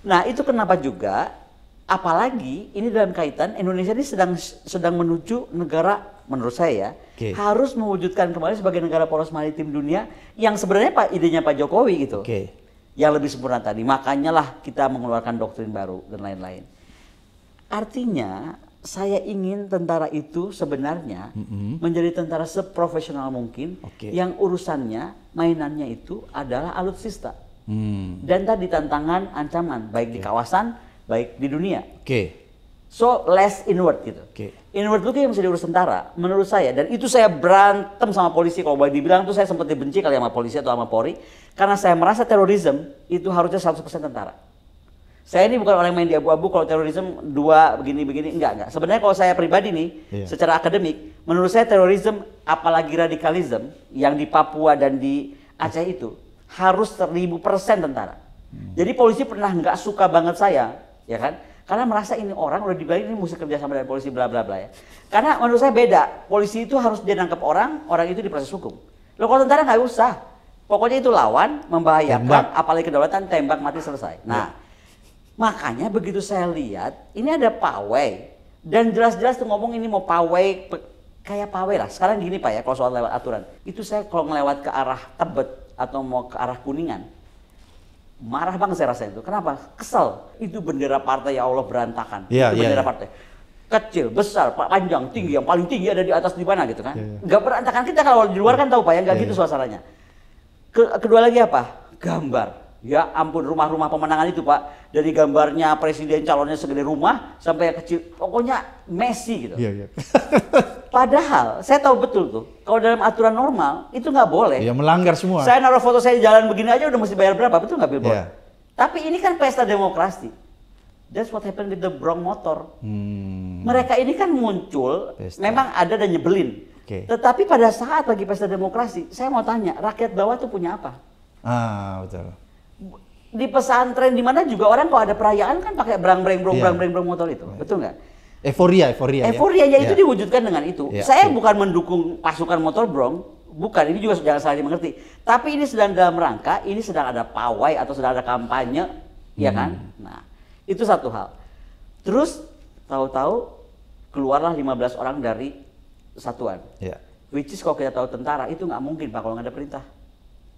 Nah, itu kenapa juga Apalagi ini dalam kaitan Indonesia ini sedang sedang menuju negara menurut saya ya, okay. harus mewujudkan kembali sebagai negara poros maritim dunia yang sebenarnya Pak idenya Pak Jokowi gitu. Okay. Yang lebih sempurna tadi. Makanya lah kita mengeluarkan doktrin baru dan lain-lain. Artinya saya ingin tentara itu sebenarnya mm -hmm. menjadi tentara seprofesional mungkin okay. yang urusannya mainannya itu adalah alutsista. Hmm. Dan tadi tantangan ancaman baik okay. di kawasan baik di dunia. Oke. Okay. So less inward gitu. Okay. Inward looking yang bisa diurus tentara menurut saya dan itu saya berantem sama polisi kalau boleh dibilang tuh saya sempat dibenci kali sama polisi atau sama Polri karena saya merasa terorisme itu harusnya 100% tentara. Saya ini bukan orang yang main di abu-abu kalau terorisme dua begini-begini enggak enggak. Sebenarnya kalau saya pribadi nih yeah. secara akademik menurut saya terorisme apalagi radikalisme yang di Papua dan di Aceh itu harus seribu persen tentara. Hmm. Jadi polisi pernah nggak suka banget saya ya kan? Karena merasa ini orang udah dibayar ini musuh kerjasama dari polisi bla bla bla ya. Karena menurut saya beda, polisi itu harus dia nangkep orang, orang itu diproses hukum. Lo kalau tentara nggak usah, pokoknya itu lawan, membahayakan, tembak. apalagi kedaulatan, tembak mati selesai. Ya. Nah, ya. Makanya begitu saya lihat, ini ada pawai. Dan jelas-jelas tuh ngomong ini mau pawai, kayak pawai lah. Sekarang gini Pak ya, kalau soal lewat aturan. Itu saya kalau ngelewat ke arah Tebet atau mau ke arah Kuningan, marah banget saya rasa itu. Kenapa? Kesel. Itu bendera partai ya Allah berantakan. Ya, itu iya, bendera ya, ya. partai. Kecil, besar, panjang, tinggi, yang paling tinggi ada di atas di mana gitu kan. Ya, ya. Gak berantakan kita kalau di luar kan tahu Pak ya, gak ya, gitu iya. suasananya. kedua lagi apa? Gambar Ya ampun rumah-rumah pemenangan itu Pak. Dari gambarnya presiden calonnya segede rumah sampai kecil. Pokoknya messy gitu. Iya, iya. Padahal saya tahu betul tuh. Kalau dalam aturan normal itu nggak boleh. Iya melanggar semua. Saya naruh foto saya di jalan begini aja udah mesti bayar berapa. Betul nggak Billboard? Iya. Tapi ini kan pesta demokrasi. That's what happened with the Bronx Motor. Hmm. Mereka ini kan muncul, pesta. memang ada dan nyebelin. Okay. Tetapi pada saat lagi pesta demokrasi, saya mau tanya, rakyat bawah tuh punya apa? Ah, betul di pesantren di mana juga orang kalau ada perayaan kan pakai brang breng brong iya. brang breng brong motor itu. Iya. Betul nggak? Euforia, euforia. euforia ya. itu iya. diwujudkan dengan itu. yeah. Saya yeah. bukan mendukung pasukan motor brong, bukan. Ini juga jangan salah dimengerti. Tapi ini sedang dalam rangka, ini sedang ada pawai atau sedang ada kampanye, kan? hmm. ya kan? Nah, itu satu hal. Terus tahu-tahu keluarlah 15 orang dari satuan. Ya. Which is kalau kita tahu tentara itu nggak mungkin pak kalau nggak ada perintah.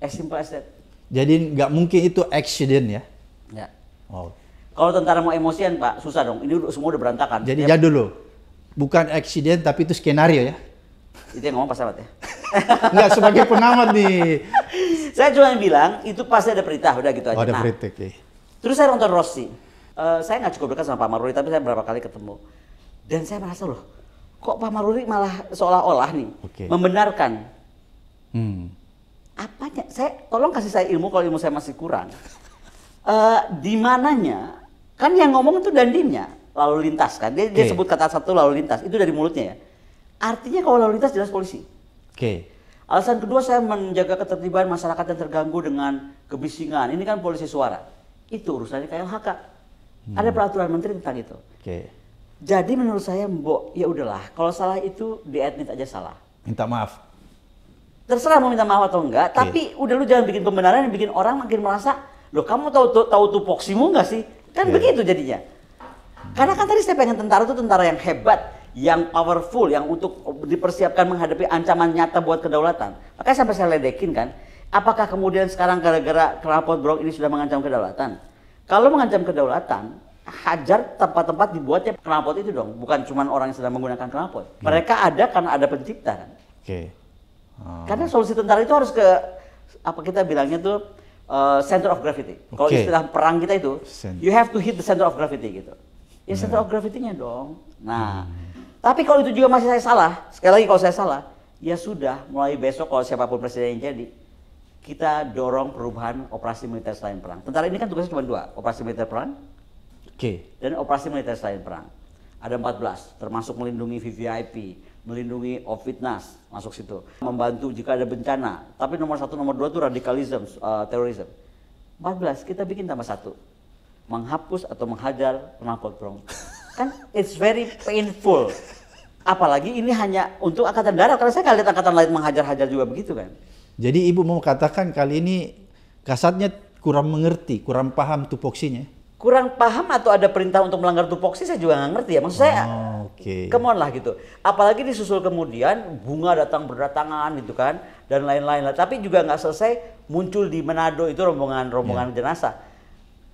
As simple as that jadi nggak mungkin itu accident ya? Ya. Oh. Kalau tentara mau emosian Pak, susah dong. Ini semua udah berantakan. Jadi ya, dulu. Bukan accident tapi itu skenario ya? Itu yang ngomong Pak Salat ya? Enggak, sebagai penamat nih. saya cuma bilang, itu pasti ada perintah, udah gitu oh, aja. Oh, ada nah, perintah, okay. Terus saya nonton Rossi. Uh, eh, saya nggak cukup dekat sama Pak Maruri, tapi saya berapa kali ketemu. Dan saya merasa loh, kok Pak Maruri malah seolah-olah nih okay. membenarkan. Hmm apanya saya tolong kasih saya ilmu kalau ilmu saya masih kurang uh, di mananya kan yang ngomong itu dandimnya lalu lintas kan dia, okay. dia sebut kata satu lalu lintas itu dari mulutnya ya artinya kalau lalu lintas jelas polisi oke okay. alasan kedua saya menjaga ketertiban masyarakat yang terganggu dengan kebisingan ini kan polisi suara itu urusannya LHK. hmm. ada peraturan menteri tentang itu oke okay. jadi menurut saya mbok ya udahlah kalau salah itu di diadmit aja salah minta maaf terserah mau minta maaf atau enggak, iya. tapi udah lu jangan bikin pembenaran yang bikin orang makin merasa, loh kamu tahu tahu, tahu tupoksimu nggak sih? Kan yeah. begitu jadinya. Karena kan tadi saya pengen tentara itu tentara yang hebat, yang powerful, yang untuk dipersiapkan menghadapi ancaman nyata buat kedaulatan. Makanya sampai saya ledekin kan, apakah kemudian sekarang gara-gara kerapot brok ini sudah mengancam kedaulatan? Kalau mengancam kedaulatan, hajar tempat-tempat dibuatnya kenalpot itu dong, bukan cuma orang yang sedang menggunakan kenalpot. Iya. Mereka ada karena ada pencipta kan. Okay. Ah. Karena solusi tentara itu harus ke apa kita bilangnya tuh uh, center of gravity. Okay. Kalau istilah perang kita itu, you have to hit the center of gravity gitu. Ya nah. center of gravity-nya dong. Nah, hmm. tapi kalau itu juga masih saya salah, sekali lagi kalau saya salah, ya sudah mulai besok kalau siapapun presiden yang jadi, kita dorong perubahan operasi militer selain perang. Tentara ini kan tugasnya cuma dua, operasi militer perang okay. dan operasi militer selain perang. Ada 14, termasuk melindungi VVIP, melindungi fitness masuk situ membantu jika ada bencana tapi nomor satu nomor dua itu radikalisme uh, terorisme 14 kita bikin tambah satu menghapus atau menghajar penakut bom kan it's very painful apalagi ini hanya untuk angkatan darat karena saya kali angkatan lain menghajar-hajar juga begitu kan jadi ibu mau katakan kali ini kasatnya kurang mengerti kurang paham tupoksinya kurang paham atau ada perintah untuk melanggar tupoksi saya juga nggak ngerti ya maksud saya oh, okay. come on lah gitu apalagi disusul kemudian bunga datang berdatangan gitu kan dan lain-lain lah tapi juga nggak selesai muncul di Manado itu rombongan-rombongan yeah. jenazah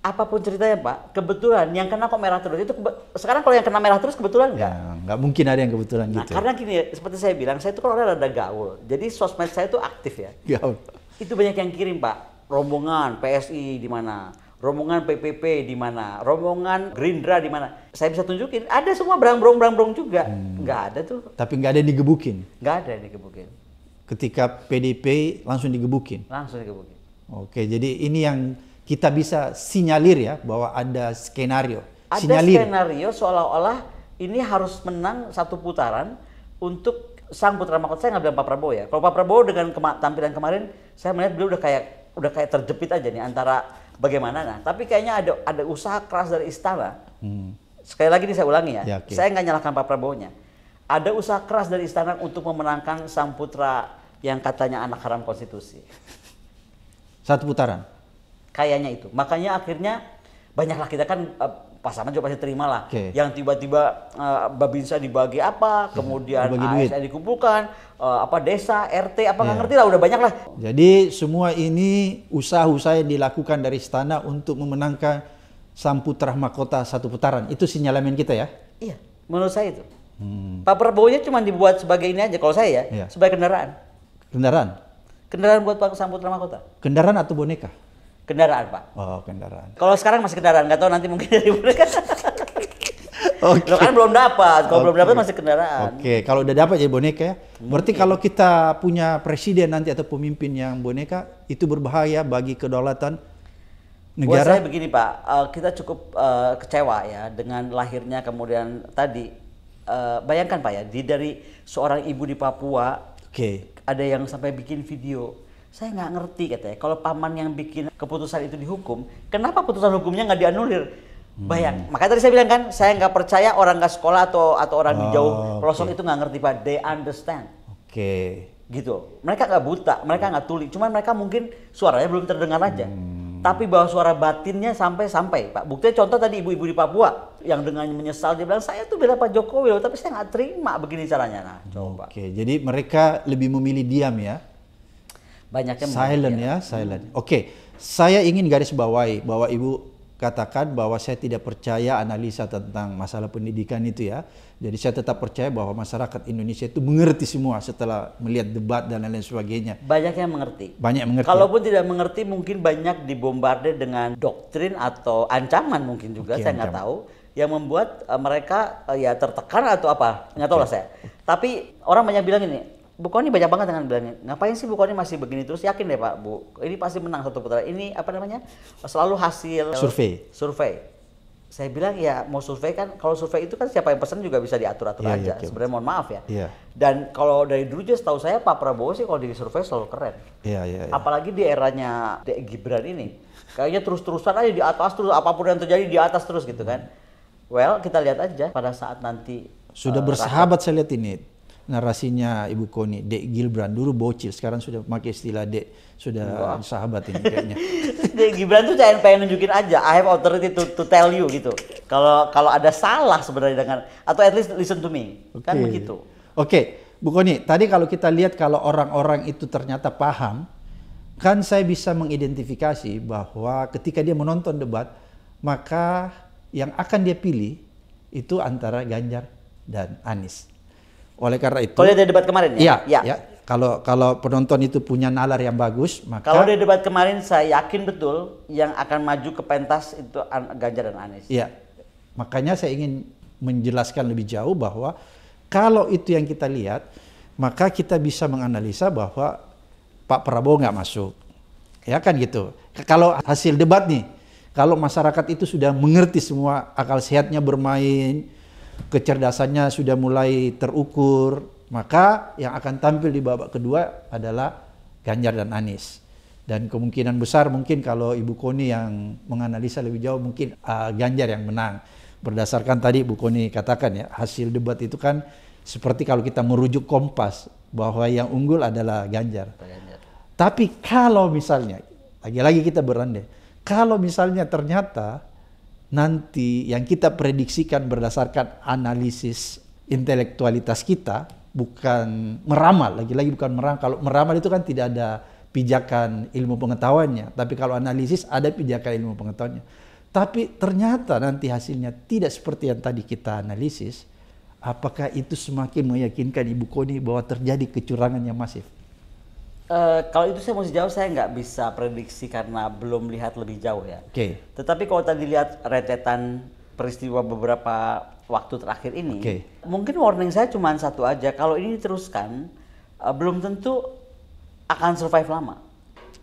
apapun ceritanya pak kebetulan yang kena kok merah terus itu sekarang kalau yang kena merah terus kebetulan nggak ya, nggak mungkin ada yang kebetulan nah, gitu karena gini seperti saya bilang saya itu kalau ada ada gaul jadi sosmed saya itu aktif ya gaul. Ya. itu banyak yang kirim pak rombongan PSI di mana rombongan PPP di mana, rombongan Gerindra di mana. Saya bisa tunjukin, ada semua berang-berang-berang juga. Hmm. ada tuh. Tapi nggak ada yang digebukin? Nggak ada yang digebukin. Ketika PDP langsung digebukin? Langsung digebukin. Oke, jadi ini yang kita bisa sinyalir ya, bahwa ada skenario. Ada sinyalir. skenario seolah-olah ini harus menang satu putaran untuk sang putra mahkota saya nggak bilang Pak Prabowo ya. Kalau Pak Prabowo dengan kema tampilan kemarin, saya melihat beliau udah kayak udah kayak terjepit aja nih antara bagaimana nah tapi kayaknya ada ada usaha keras dari istana hmm. sekali lagi ini saya ulangi ya, ya okay. saya nggak nyalahkan Pak Prabowo nya ada usaha keras dari istana untuk memenangkan sang putra yang katanya anak haram konstitusi satu putaran kayaknya itu makanya akhirnya banyaklah kita kan eh, pasangan juga pasti terima lah. Okay. Yang tiba-tiba uh, eh, babinsa dibagi apa, iya, kemudian ASN duit. dikumpulkan, uh, apa desa, RT, apa nggak yeah. ngerti lah, udah banyak lah. Jadi semua ini usaha-usaha yang dilakukan dari istana untuk memenangkan samputra mahkota satu putaran. Itu sinyalemen kita ya? Iya, menurut saya itu. Hmm. Pak Prabowo-nya cuma dibuat sebagai ini aja kalau saya ya, yeah. sebagai kendaraan. Kendaraan? Kendaraan buat Pak Samputra Mahkota. Kendaraan atau boneka? Kendaraan, Pak. Oh, kendaraan. Kalau sekarang masih kendaraan, nggak tahu nanti mungkin dari mereka. Okay. Lo kan belum dapat. Kalau okay. belum dapat masih kendaraan. Oke, okay. kalau udah dapat jadi ya, boneka ya. Berarti okay. kalau kita punya presiden nanti atau pemimpin yang boneka itu berbahaya bagi kedaulatan negara. Buat saya begini Pak, uh, kita cukup eh, kecewa ya dengan lahirnya kemudian tadi. Uh, bayangkan Pak ya, di dari seorang ibu di Papua, okay. ada yang sampai bikin video saya nggak ngerti katanya kalau paman yang bikin keputusan itu dihukum kenapa putusan hukumnya nggak dianulir hmm. bayang makanya tadi saya bilang kan saya nggak percaya orang nggak sekolah atau atau orang oh, di jauh ah, pelosok okay. itu nggak ngerti pak they understand oke okay. gitu mereka nggak buta mereka nggak tuli cuman mereka mungkin suaranya belum terdengar aja hmm. tapi bahwa suara batinnya sampai sampai pak buktinya contoh tadi ibu-ibu di Papua yang dengan menyesal dia bilang saya tuh bela Pak Jokowi tapi saya nggak terima begini caranya nah coba oke okay. jadi mereka lebih memilih diam ya banyaknya silent ya, ya silent. Oke, okay. saya ingin garis bawahi bahwa Ibu katakan bahwa saya tidak percaya analisa tentang masalah pendidikan itu ya. Jadi saya tetap percaya bahwa masyarakat Indonesia itu mengerti semua setelah melihat debat dan lain-lain sebagainya. Banyak yang mengerti. Banyak yang mengerti. Ya? Kalaupun tidak mengerti mungkin banyak dibombardir dengan doktrin atau ancaman mungkin juga okay, saya nggak tahu yang membuat eh, mereka eh, ya tertekan atau apa nggak tahu okay. lah saya. Tapi orang banyak bilang ini Bu Kony banyak banget dengan bilangnya, ngapain sih Bu Kony masih begini terus yakin deh Pak Bu, ini pasti menang satu putaran. Ini apa namanya selalu hasil survei. Survei. Saya bilang ya mau survei kan, kalau survei itu kan siapa yang pesan juga bisa diatur atur yeah, iya, aja. Yeah, okay. Sebenarnya mohon maaf ya. Yeah. Dan kalau dari dulu juga setahu saya Pak Prabowo sih kalau di survei selalu keren. Iya yeah, Yeah, yeah. Apalagi di eranya Dek Gibran ini, kayaknya terus terusan aja di atas terus apapun yang terjadi di atas terus gitu kan. Well kita lihat aja pada saat nanti sudah uh, bersahabat rakyat. saya lihat ini narasinya Ibu Koni, Dek Gibran dulu bocil, sekarang sudah pakai istilah Dek, sudah Wah. sahabat ini kayaknya. Dek Gibran tuh cain, pengen nunjukin aja, I have authority to, to tell you gitu. Kalau kalau ada salah sebenarnya dengan atau at least listen to me, okay. kan begitu. Oke, okay. Bu Koni, tadi kalau kita lihat kalau orang-orang itu ternyata paham, kan saya bisa mengidentifikasi bahwa ketika dia menonton debat, maka yang akan dia pilih itu antara Ganjar dan Anies. Oleh karena itu. Kalau dari debat kemarin ya. Iya. Ya. ya. Kalau kalau penonton itu punya nalar yang bagus, maka Kalau dari debat kemarin saya yakin betul yang akan maju ke pentas itu Ganjar dan Anies. Iya. Makanya saya ingin menjelaskan lebih jauh bahwa kalau itu yang kita lihat, maka kita bisa menganalisa bahwa Pak Prabowo nggak masuk. Ya kan gitu. Kalau hasil debat nih, kalau masyarakat itu sudah mengerti semua akal sehatnya bermain, kecerdasannya sudah mulai terukur, maka yang akan tampil di babak kedua adalah Ganjar dan Anies. Dan kemungkinan besar mungkin kalau Ibu Koni yang menganalisa lebih jauh mungkin uh, Ganjar yang menang. Berdasarkan tadi Ibu Koni katakan ya, hasil debat itu kan seperti kalau kita merujuk kompas bahwa yang unggul adalah Ganjar. Ganjar. Tapi kalau misalnya, lagi-lagi kita berandai, kalau misalnya ternyata nanti yang kita prediksikan berdasarkan analisis intelektualitas kita bukan meramal lagi-lagi bukan meramal kalau meramal itu kan tidak ada pijakan ilmu pengetahuannya tapi kalau analisis ada pijakan ilmu pengetahuannya tapi ternyata nanti hasilnya tidak seperti yang tadi kita analisis apakah itu semakin meyakinkan Ibu Koni bahwa terjadi kecurangan yang masif Eh, kalau itu saya mau sejauh saya nggak bisa prediksi karena belum lihat lebih jauh ya. Oke. Okay. Tetapi kalau tadi lihat retetan peristiwa beberapa waktu terakhir ini, okay. mungkin warning saya cuma satu aja. Kalau ini diteruskan, uh, belum tentu akan survive lama.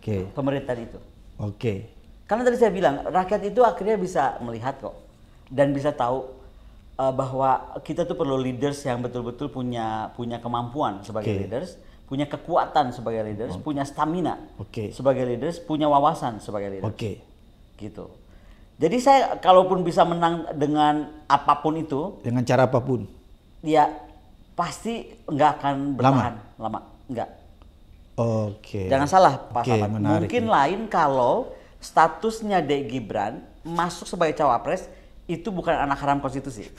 Oke. Okay. Pemerintahan itu. Oke. Okay. Karena tadi saya bilang rakyat itu akhirnya bisa melihat kok dan bisa tahu uh, bahwa kita tuh perlu leaders yang betul-betul punya punya kemampuan sebagai okay. leaders punya kekuatan sebagai leaders, punya stamina okay. sebagai leaders, punya wawasan sebagai leaders. Oke. Okay. Gitu. Jadi saya kalaupun bisa menang dengan apapun itu, dengan cara apapun, ya pasti nggak akan bertahan lama, lama. nggak. Oke. Okay. Jangan salah, Pak okay, Mungkin nih. lain kalau statusnya Dek Gibran masuk sebagai cawapres itu bukan anak haram konstitusi.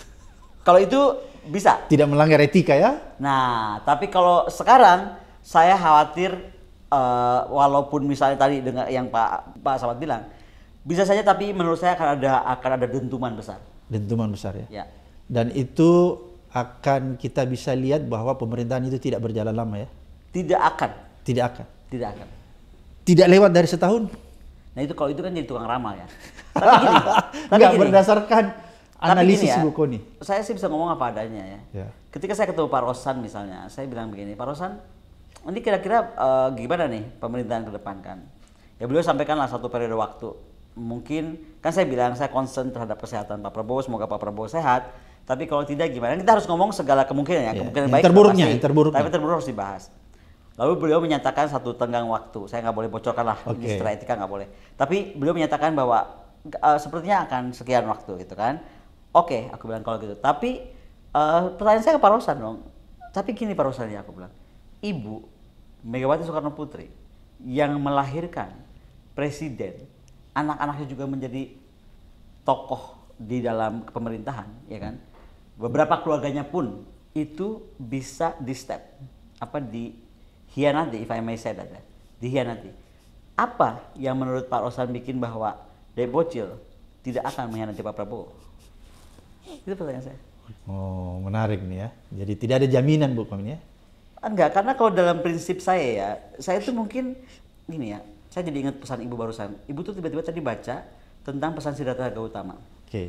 Kalau itu bisa. Tidak melanggar etika ya? Nah, tapi kalau sekarang saya khawatir uh, walaupun misalnya tadi dengan yang Pak Pak Sahabat bilang bisa saja tapi menurut saya akan ada akan ada dentuman besar. Dentuman besar ya. ya. Dan itu akan kita bisa lihat bahwa pemerintahan itu tidak berjalan lama ya. Tidak akan. Tidak akan. Tidak akan. Tidak lewat dari setahun. Nah itu kalau itu kan jadi tukang ramal ya. Tapi gini, tapi gini. berdasarkan analisis tapi gini ya, Saya sih bisa ngomong apa adanya ya. ya. Ketika saya ketemu Pak Rosan misalnya, saya bilang begini, Pak Rosan ini kira-kira uh, gimana nih pemerintahan ke depan kan? Ya beliau sampaikan lah satu periode waktu. Mungkin kan saya bilang saya concern terhadap kesehatan Pak Prabowo, semoga Pak Prabowo sehat. Tapi kalau tidak gimana? Kita harus ngomong segala kemungkinan ya, iya, kemungkinan yang baik. Terburuknya, pasti, terburuknya. Tapi terburuk harus dibahas. Lalu beliau menyatakan satu tenggang waktu. Saya nggak boleh bocorkan lah, okay. setelah etika nggak boleh. Tapi beliau menyatakan bahwa uh, sepertinya akan sekian waktu gitu kan. Oke, okay, aku bilang kalau gitu. Tapi uh, pertanyaan saya ke Pak Rosan dong. Tapi gini Pak Rosan ya aku bilang. Ibu Megawati Soekarno Putri yang melahirkan presiden, anak-anaknya juga menjadi tokoh di dalam pemerintahan, ya kan? Beberapa keluarganya pun itu bisa di step apa di dihianati if I may say that ya. dihianati apa yang menurut Pak Rosan bikin bahwa dari bocil tidak akan mengkhianati Pak Prabowo itu pertanyaan saya oh menarik nih ya jadi tidak ada jaminan Bu Komin ya Ah, enggak, karena kalau dalam prinsip saya ya, saya itu mungkin ini ya, saya jadi ingat pesan ibu barusan. Ibu tuh tiba-tiba tadi baca tentang pesan Siddhartha Gautama. Oke. Okay.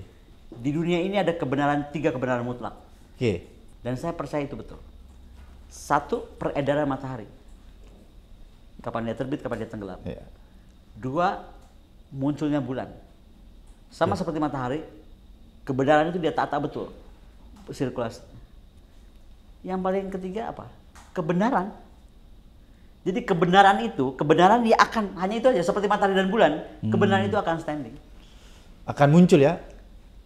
Di dunia ini ada kebenaran tiga kebenaran mutlak. Oke. Okay. Dan saya percaya itu betul. Satu peredaran matahari. Kapan dia terbit, kapan dia tenggelam. Yeah. Dua munculnya bulan. Sama yeah. seperti matahari, kebenaran itu dia tata betul sirkulasi. Yang paling ketiga apa? kebenaran. Jadi kebenaran itu, kebenaran dia akan hanya itu aja seperti matahari dan bulan, hmm. kebenaran itu akan standing. Akan muncul ya?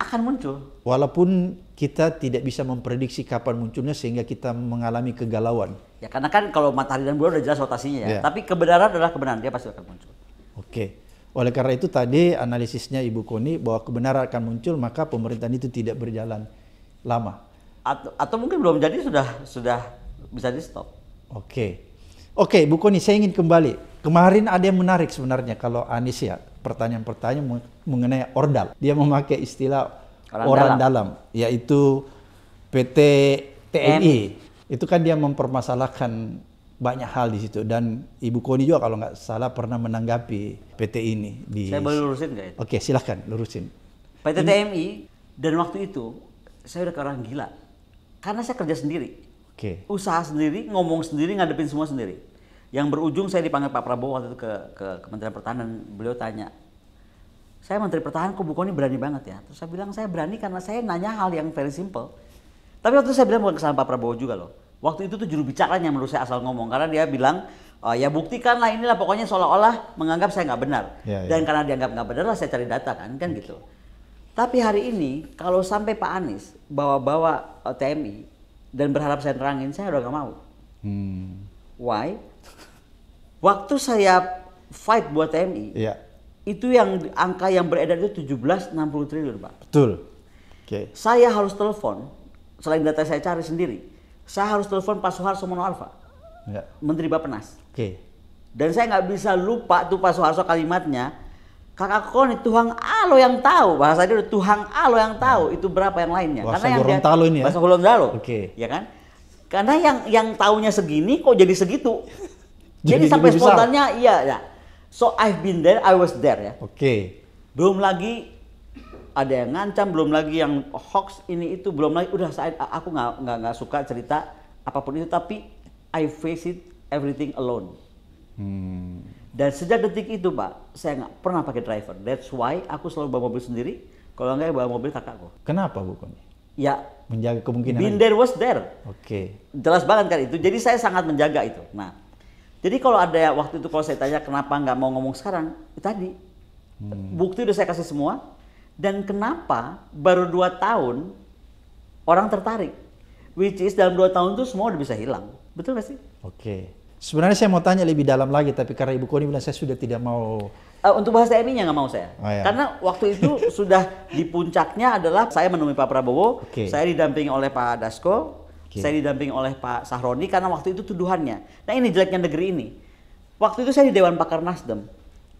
Akan muncul. Walaupun kita tidak bisa memprediksi kapan munculnya sehingga kita mengalami kegalauan. Ya karena kan kalau matahari dan bulan udah jelas rotasinya ya. ya. Tapi kebenaran adalah kebenaran, dia pasti akan muncul. Oke. Oleh karena itu tadi analisisnya Ibu Koni bahwa kebenaran akan muncul maka pemerintahan itu tidak berjalan lama. Atau, atau mungkin belum jadi sudah sudah bisa di stop. Oke. Okay. Oke, okay, Bu Koni, saya ingin kembali. Kemarin ada yang menarik sebenarnya kalau Anies ya, pertanyaan-pertanyaan mengenai ordal. Dia memakai istilah orang, orang dalam. dalam, yaitu PT TNI. Itu kan dia mempermasalahkan banyak hal di situ dan Ibu Koni juga kalau nggak salah pernah menanggapi PT ini di Saya boleh lurusin nggak ya? Oke, silahkan lurusin. PT TMI dan waktu itu saya udah ke orang gila. Karena saya kerja sendiri okay. usaha sendiri, ngomong sendiri, ngadepin semua sendiri. Yang berujung saya dipanggil Pak Prabowo waktu itu ke, ke Kementerian Pertahanan, beliau tanya, saya Menteri Pertahanan kok bukannya berani banget ya? Terus saya bilang, saya berani karena saya nanya hal yang very simple. Tapi waktu itu saya bilang bukan kesalahan Pak Prabowo juga loh. Waktu itu tuh juru bicaranya menurut saya asal ngomong karena dia bilang oh, ya buktikanlah inilah pokoknya seolah-olah menganggap saya nggak benar ya, ya, dan karena dianggap nggak benar lah saya cari data kan kan gitu tapi hari ini kalau sampai Pak Anies bawa-bawa eh, TMI dan berharap saya terangin saya udah gak mau hmm. why waktu saya fight buat TNI, yeah. itu yang angka yang beredar itu 1760 triliun pak betul okay. saya harus telepon selain data saya cari sendiri saya harus telepon Pak Soeharto Mono Alfa yeah. Menteri Bapenas oke okay. dan saya nggak bisa lupa tuh Pak Soeharto kalimatnya Kakak koni kan Tuhan alo yang tahu bahasa dia Tuhan alo yang tahu itu berapa yang lainnya. Bahasa Karena yang Gorontalo ini ya. Bahasa Gorontalo. Oke. Okay. Ya kan? Karena yang yang tahunya segini kok jadi segitu. jadi, jadi sampai besar. spontannya iya ya. So I've been there, I was there ya. Oke. Okay. Belum lagi ada yang ngancam, belum lagi yang hoax ini itu, belum lagi udah saya aku nggak nggak nggak suka cerita apapun itu tapi I face it everything alone. Hmm. Dan sejak detik itu Pak, saya nggak pernah pakai driver. That's why aku selalu bawa mobil sendiri. Kalau nggak bawa mobil kakakku. Kenapa Bu Ya. Menjaga kemungkinan. Been there was there. Oke. Okay. Jelas banget kan itu. Jadi saya sangat menjaga itu. Nah, jadi kalau ada waktu itu kalau saya tanya kenapa nggak mau ngomong sekarang, itu ya tadi hmm. bukti udah saya kasih semua. Dan kenapa baru dua tahun orang tertarik? Which is dalam dua tahun itu semua udah bisa hilang. Betul nggak sih? Oke. Okay. Sebenarnya saya mau tanya lebih dalam lagi, tapi karena Ibu Koni bilang saya sudah tidak mau. Uh, untuk bahasa ini nya nggak mau saya. Oh, iya. Karena waktu itu sudah di puncaknya adalah saya menemui Pak Prabowo, okay. saya didampingi oleh Pak Dasko, okay. saya didampingi oleh Pak Sahroni, karena waktu itu tuduhannya. Nah ini jeleknya negeri ini. Waktu itu saya di Dewan Pakar Nasdem.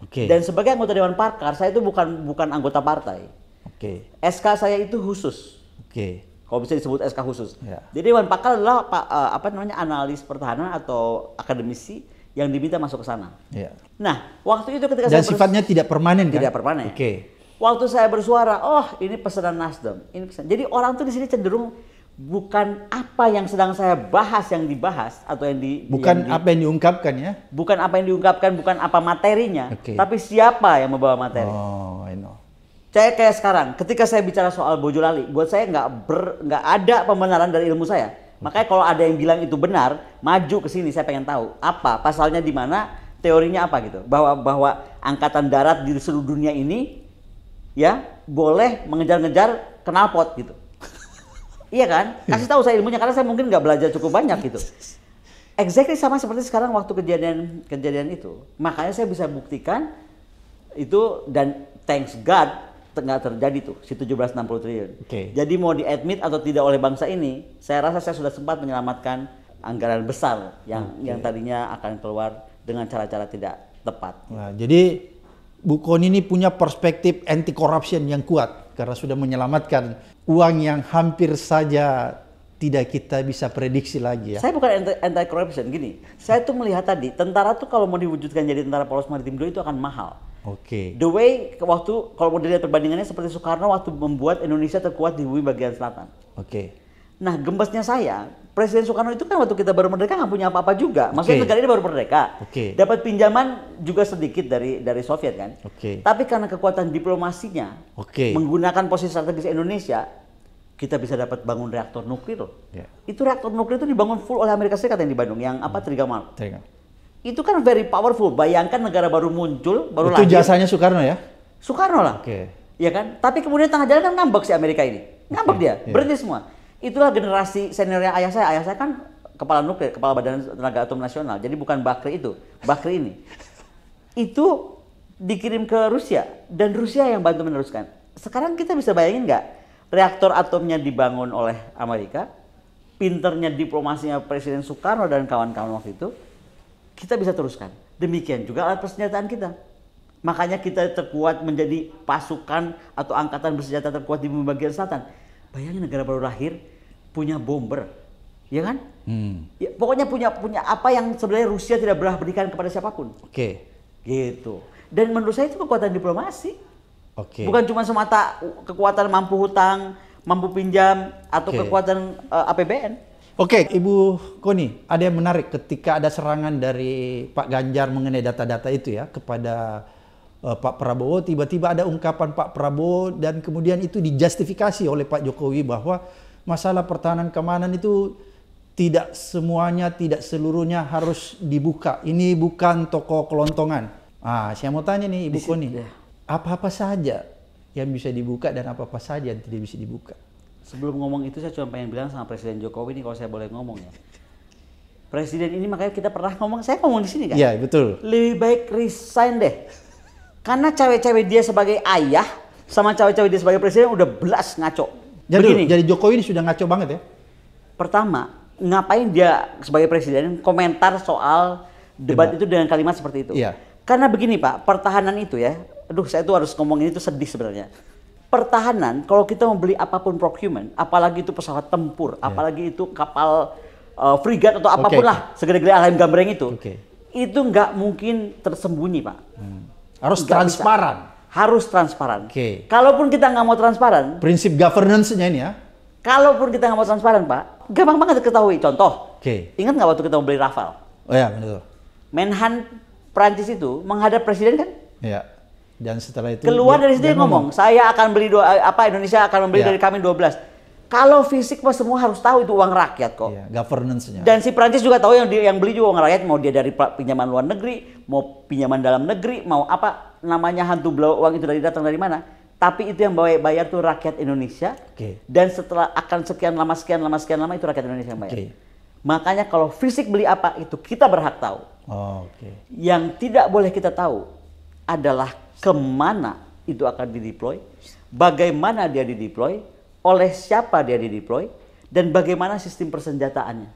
Okay. Dan sebagai anggota Dewan Pakar, saya itu bukan bukan anggota partai. Okay. SK saya itu khusus. Okay kalau bisa disebut SK khusus. Ya. Jadi Dewan Pakar adalah apa, eh, apa namanya analis pertahanan atau akademisi yang diminta masuk ke sana. Ya. Nah, waktu itu ketika Dan saya sifatnya tidak permanen kan? Tidak permanen. Oke. Okay. Waktu saya bersuara, oh ini pesanan Nasdem, ini pesan. Jadi orang tuh di sini cenderung bukan apa yang sedang saya bahas yang dibahas atau yang di bukan yang di, apa yang diungkapkan ya bukan apa yang diungkapkan bukan apa materinya okay. tapi siapa yang membawa materi oh I know saya kayak sekarang ketika saya bicara soal Bojolali, buat saya nggak ber nggak ada pembenaran dari ilmu saya makanya kalau ada yang bilang itu benar maju ke sini saya pengen tahu apa pasalnya di mana teorinya apa gitu bahwa bahwa angkatan darat di seluruh dunia ini ya boleh mengejar-ngejar knalpot gitu iya kan iya. kasih tahu saya ilmunya karena saya mungkin nggak belajar cukup banyak gitu exactly sama seperti sekarang waktu kejadian kejadian itu makanya saya bisa buktikan itu dan thanks God nggak terjadi tuh si 1760 triliun. Okay. Jadi mau di admit atau tidak oleh bangsa ini, saya rasa saya sudah sempat menyelamatkan anggaran besar yang okay. yang tadinya akan keluar dengan cara-cara tidak tepat. Nah, jadi Bu Koni ini punya perspektif anti corruption yang kuat karena sudah menyelamatkan uang yang hampir saja tidak kita bisa prediksi lagi ya. Saya bukan anti, anti corruption gini. Saya tuh melihat tadi tentara tuh kalau mau diwujudkan jadi tentara polos maritim dulu itu akan mahal. Oke. Okay. The way waktu kalau mau dilihat perbandingannya seperti Soekarno waktu membuat Indonesia terkuat di bumi bagian selatan. Oke. Okay. Nah, gembesnya saya, Presiden Soekarno itu kan waktu kita baru merdeka nggak punya apa-apa juga. Maksudnya okay. negara ini baru merdeka. Okay. Dapat pinjaman juga sedikit dari dari Soviet kan. Oke. Okay. Tapi karena kekuatan diplomasinya, okay. menggunakan posisi strategis Indonesia, kita bisa dapat bangun reaktor nuklir. Yeah. Ya. Itu reaktor nuklir itu dibangun full oleh Amerika Serikat yang di Bandung, yang apa hmm. Trigamal. Trigamal. Itu kan very powerful. Bayangkan negara baru muncul, baru Itu lahir. Itu jasanya Soekarno ya? Soekarno lah. Oke. Okay. Ya kan? Tapi kemudian tengah jalan kan ngambek si Amerika ini. Ngambek okay. dia, yeah. berhenti semua. Itulah generasi seniornya ayah saya. Ayah saya kan kepala nuklir, kepala badan tenaga atom nasional. Jadi bukan Bakri itu, Bakri ini. Itu dikirim ke Rusia dan Rusia yang bantu meneruskan. Sekarang kita bisa bayangin nggak reaktor atomnya dibangun oleh Amerika, pinternya diplomasinya Presiden Soekarno dan kawan-kawan waktu itu, kita bisa teruskan. Demikian juga alat persenjataan kita. Makanya kita terkuat menjadi pasukan atau angkatan bersenjata terkuat di bagian selatan. Bayangin negara baru lahir punya bomber, ya kan? Hmm. Ya, pokoknya punya punya apa yang sebenarnya Rusia tidak pernah berikan kepada siapapun. Oke. Okay. Gitu. Dan menurut saya itu kekuatan diplomasi. Okay. Bukan cuma semata kekuatan mampu hutang, mampu pinjam atau okay. kekuatan uh, eh, APBN. Oke, okay, Ibu Koni, ada yang menarik ketika ada serangan dari Pak Ganjar mengenai data-data itu ya kepada uh, Pak Prabowo, tiba-tiba ada ungkapan Pak Prabowo dan kemudian itu dijustifikasi oleh Pak Jokowi bahwa masalah pertahanan keamanan itu tidak semuanya, tidak seluruhnya harus dibuka. Ini bukan toko kelontongan. Ah, saya mau tanya nih Ibu Koni, ya. apa-apa saja yang bisa dibuka dan apa-apa saja yang tidak bisa dibuka? sebelum ngomong itu saya cuma pengen bilang sama Presiden Jokowi nih kalau saya boleh ngomong ya. Presiden ini makanya kita pernah ngomong, saya ngomong di sini kan? Iya betul. Lebih baik resign deh. Karena cewek-cewek dia sebagai ayah sama cewek-cewek dia sebagai presiden udah belas ngaco. Jadi, Begini, jadi Jokowi ini sudah ngaco banget ya? Pertama, ngapain dia sebagai presiden komentar soal debat, itu dengan kalimat seperti itu? Iya. Karena begini Pak, pertahanan itu ya, aduh saya itu harus ngomong ini tuh sedih sebenarnya pertahanan kalau kita membeli apapun procurement, apalagi itu pesawat tempur, yeah. apalagi itu kapal uh, frigat atau apapun okay. lah segede-gede alam gambreng itu, okay. itu nggak mungkin tersembunyi pak. Hmm. Harus gak transparan. Bisa. Harus transparan. Okay. Kalaupun kita nggak mau transparan. Prinsip governance-nya ini ya. Kalaupun kita nggak mau transparan pak, gampang banget diketahui. Contoh, okay. ingat nggak waktu kita membeli beli Oh ya menurut Menhan perancis itu menghadap presiden kan? Iya. Dan setelah itu keluar dia, dari situ dia ngomong, ngomong, saya akan beli dua, eh, apa Indonesia akan membeli ya. dari kami 12. Kalau fisik mah semua harus tahu itu uang rakyat kok. Ya, governance-nya. Dan si Prancis juga tahu yang yang beli juga uang rakyat mau dia dari pinjaman luar negeri, mau pinjaman dalam negeri, mau apa namanya hantu blow uang itu dari datang dari mana. Tapi itu yang bayar tuh rakyat Indonesia. Okay. Dan setelah akan sekian lama sekian lama sekian lama itu rakyat Indonesia yang bayar. Okay. Makanya kalau fisik beli apa itu kita berhak tahu. Oh, okay. Yang tidak boleh kita tahu adalah kemana itu akan dideploy, bagaimana dia dideploy, oleh siapa dia dideploy, dan bagaimana sistem persenjataannya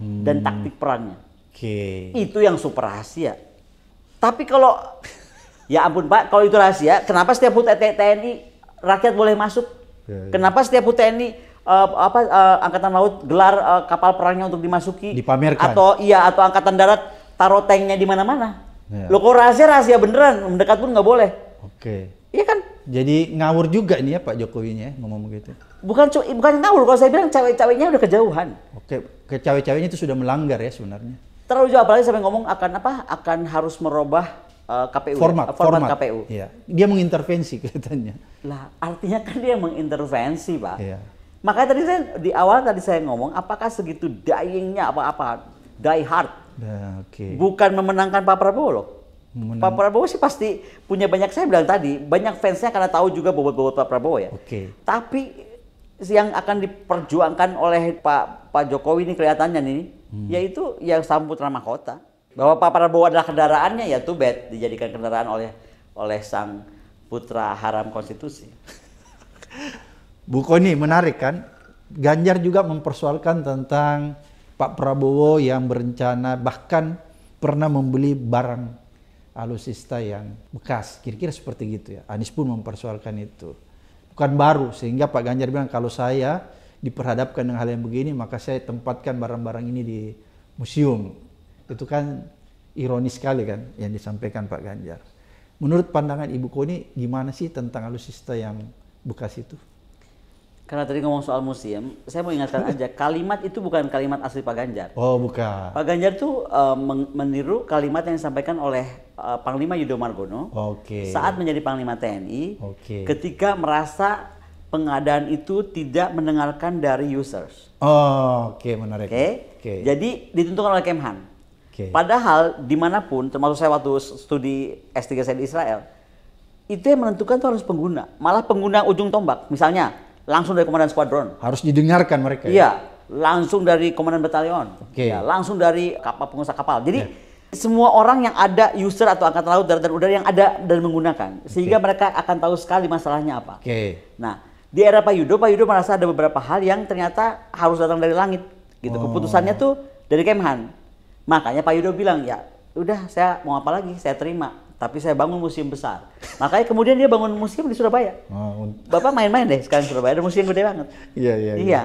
hmm. dan taktik perangnya. Okay. Itu yang super rahasia. Tapi kalau ya ampun Pak, kalau itu rahasia, kenapa setiap hut TNI rakyat boleh masuk? Ya, ya. Kenapa setiap hut TNI uh, eh, apa uh, angkatan laut gelar uh, kapal perangnya untuk dimasuki dipamerkan atau iya atau angkatan darat taruh tanknya di mana-mana Ya. Lo kok rahasia rahasia beneran, mendekat pun nggak boleh. Oke. Iya kan? Jadi ngawur juga ini ya Pak Jokowi Jokowinya ya, ngomong begitu. Bukan bukan ngawur, kalau saya bilang cewek-ceweknya udah kejauhan. Oke, ke cewek-ceweknya itu sudah melanggar ya sebenarnya. Terlalu jauh apalagi sampai ngomong akan apa? Akan harus merubah eh, KPU format, ya? format, format KPU. Iya. Dia mengintervensi kelihatannya. Lah, artinya kan dia mengintervensi, Pak. Iya. Makanya tadi saya di awal tadi saya ngomong apakah segitu dyingnya apa-apa die hard okay. Bukan memenangkan Pak Prabowo loh. Menang. Pak Prabowo sih pasti punya banyak saya bilang tadi banyak fansnya karena tahu juga bobot-bobot Pak Prabowo ya. Oke. Okay. Tapi yang akan diperjuangkan oleh Pak Pak Jokowi ini kelihatannya nih, hmm. yaitu yang samputra kota bahwa Pak Prabowo adalah kendaraannya ya tuh bet dijadikan kendaraan oleh oleh sang putra haram konstitusi. Bu Koni menarik kan? Ganjar juga mempersoalkan tentang Pak Prabowo yang berencana bahkan pernah membeli barang alusista yang bekas. Kira-kira seperti gitu ya. Anies pun mempersoalkan itu. Bukan baru, sehingga Pak Ganjar bilang kalau saya diperhadapkan dengan hal yang begini, maka saya tempatkan barang-barang ini di museum. Itu kan ironis sekali kan yang disampaikan Pak Ganjar. Menurut pandangan Ibu Koni, gimana sih tentang alusista yang bekas itu? Karena tadi ngomong soal museum, saya mau ingatkan aja kalimat itu bukan kalimat asli Pak Ganjar. Oh, bukan. Pak Ganjar tuh uh, meniru kalimat yang disampaikan oleh uh, Panglima Yudo Margono okay. saat menjadi Panglima TNI. Okay. Ketika merasa pengadaan itu tidak mendengarkan dari users. Oh, oke okay, menarik. Oke. Okay? Okay. Jadi ditentukan oleh Kemhan. Okay. Padahal dimanapun, termasuk saya waktu studi S3 saya di Israel, itu yang menentukan tuh harus pengguna. Malah pengguna ujung tombak. Misalnya, langsung dari komandan squadron Harus didengarkan mereka. Ya? Iya, langsung dari komandan batalion. Oke. Okay. Ya, langsung dari kapal pengusaha kapal. Jadi yeah. semua orang yang ada user atau angkatan laut darat dan udara yang ada dan menggunakan sehingga okay. mereka akan tahu sekali masalahnya apa. Oke. Okay. Nah, di era Pak Yudo, Pak Yudo merasa ada beberapa hal yang ternyata harus datang dari langit gitu. Oh. Keputusannya tuh dari Kemhan. Makanya Pak Yudo bilang, "Ya, udah saya mau apa lagi? Saya terima." tapi saya bangun museum besar. Makanya kemudian dia bangun museum di Surabaya. Oh, Bapak main-main deh sekarang Surabaya, ada museum gede banget. Iya, iya, iya. iya.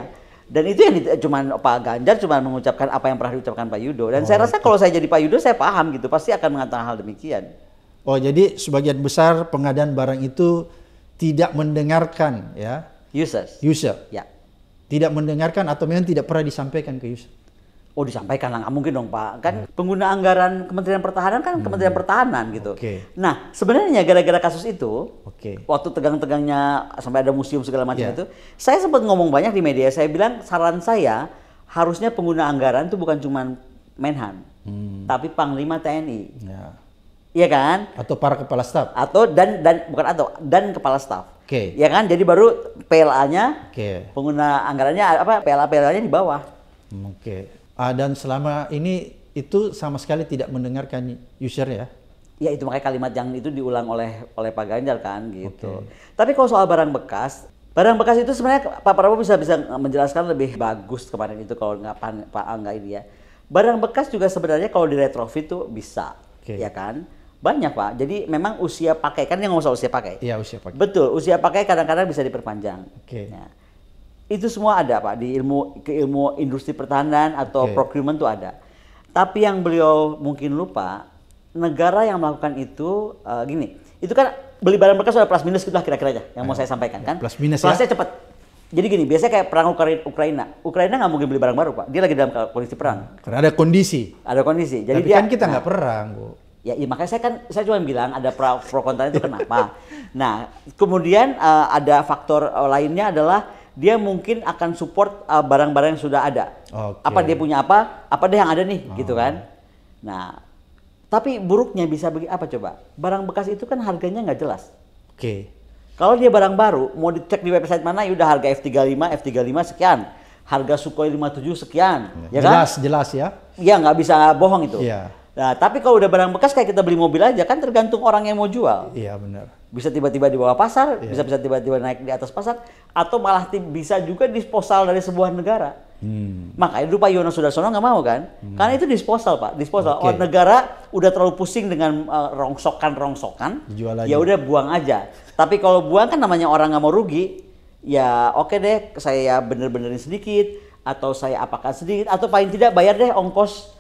Dan itu yang cuma Pak Ganjar cuma mengucapkan apa yang pernah diucapkan Pak Yudo. Dan oh, saya rasa kalau saya jadi Pak Yudo, saya paham gitu. Pasti akan mengatakan hal demikian. Oh, jadi sebagian besar pengadaan barang itu tidak mendengarkan ya? Users. User. Ya. Tidak mendengarkan atau memang tidak pernah disampaikan ke user. Oh disampaikan lah, nggak mungkin dong Pak. Kan hmm. pengguna anggaran Kementerian Pertahanan kan hmm. Kementerian Pertahanan gitu. Okay. Nah sebenarnya gara-gara kasus itu, okay. waktu tegang-tegangnya sampai ada museum segala macam yeah. itu, saya sempat ngomong banyak di media. Saya bilang saran saya harusnya pengguna anggaran itu bukan cuma Menhan, hmm. tapi Panglima TNI. Yeah. Iya kan? Atau para kepala staf. Atau dan dan bukan atau dan kepala staf. Oke. Okay. Ya kan? Jadi baru PLA-nya, okay. pengguna anggarannya apa PLA PLA-nya di bawah. Hmm, oke. Okay. Uh, dan selama ini itu sama sekali tidak mendengarkan user ya. Ya itu makanya kalimat yang itu diulang oleh oleh Pak Ganjar kan gitu. Okay. Tapi kalau soal barang bekas, barang bekas itu sebenarnya Pak Prabowo bisa bisa menjelaskan lebih bagus kemarin itu kalau nggak Pak Angga ini ya. Barang bekas juga sebenarnya kalau di retrofit tuh bisa, okay. ya kan? Banyak Pak. Jadi memang usia pakai kan yang nggak usah usia pakai. Iya usia pakai. Betul usia pakai kadang-kadang bisa diperpanjang. Oke. Okay. Ya. Itu semua ada Pak di ilmu ke ilmu industri pertahanan atau okay. procurement itu ada. Tapi yang beliau mungkin lupa, negara yang melakukan itu uh, gini, itu kan beli barang bekas sudah plus minus itulah kira-kira aja yang mau saya sampaikan kan. Plus minus Plusnya ya. cepat. Jadi gini, biasanya kayak perang Ukraina. Ukraina nggak mungkin beli barang baru, Pak. Dia lagi dalam kondisi perang. Karena ada kondisi. Ada kondisi. Jadi Tapi dia, kan kita nah. nggak nah, perang, Bu. Ya, ya, makanya saya kan saya cuma bilang ada pro, pro kontra itu kenapa. nah, kemudian uh, ada faktor eh, lainnya adalah dia mungkin akan support uh, barang-barang uh, yang sudah ada. Okay. Apa dia punya apa, apa dia yang ada nih, oh. gitu kan. Nah, tapi buruknya bisa bagi apa coba? Barang bekas itu kan harganya nggak jelas. Oke. Okay. Kalau dia barang baru, mau dicek di website mana, ya udah harga F35, F35 sekian. Harga Sukhoi 57 sekian, ya, ya jelas, kan? Jelas, ya. Iya, nggak bisa bohong itu. Iya. Nah, tapi kalau udah barang bekas kayak kita beli mobil aja kan tergantung orang yang mau jual. Iya, benar. Bisa tiba-tiba di bawah pasar, iya. bisa bisa tiba-tiba naik di atas pasar atau malah bisa juga disposal dari sebuah negara. Hmm. Makanya dulu Pak Yono Sudarsono nggak mau kan? Hmm. Karena itu disposal, Pak. Disposal. Okay. Oh, negara udah terlalu pusing dengan uh, rongsokan-rongsokan. Ya udah buang aja. tapi kalau buang kan namanya orang nggak mau rugi, ya oke okay deh saya bener-benerin sedikit atau saya apakan sedikit atau paling tidak bayar deh ongkos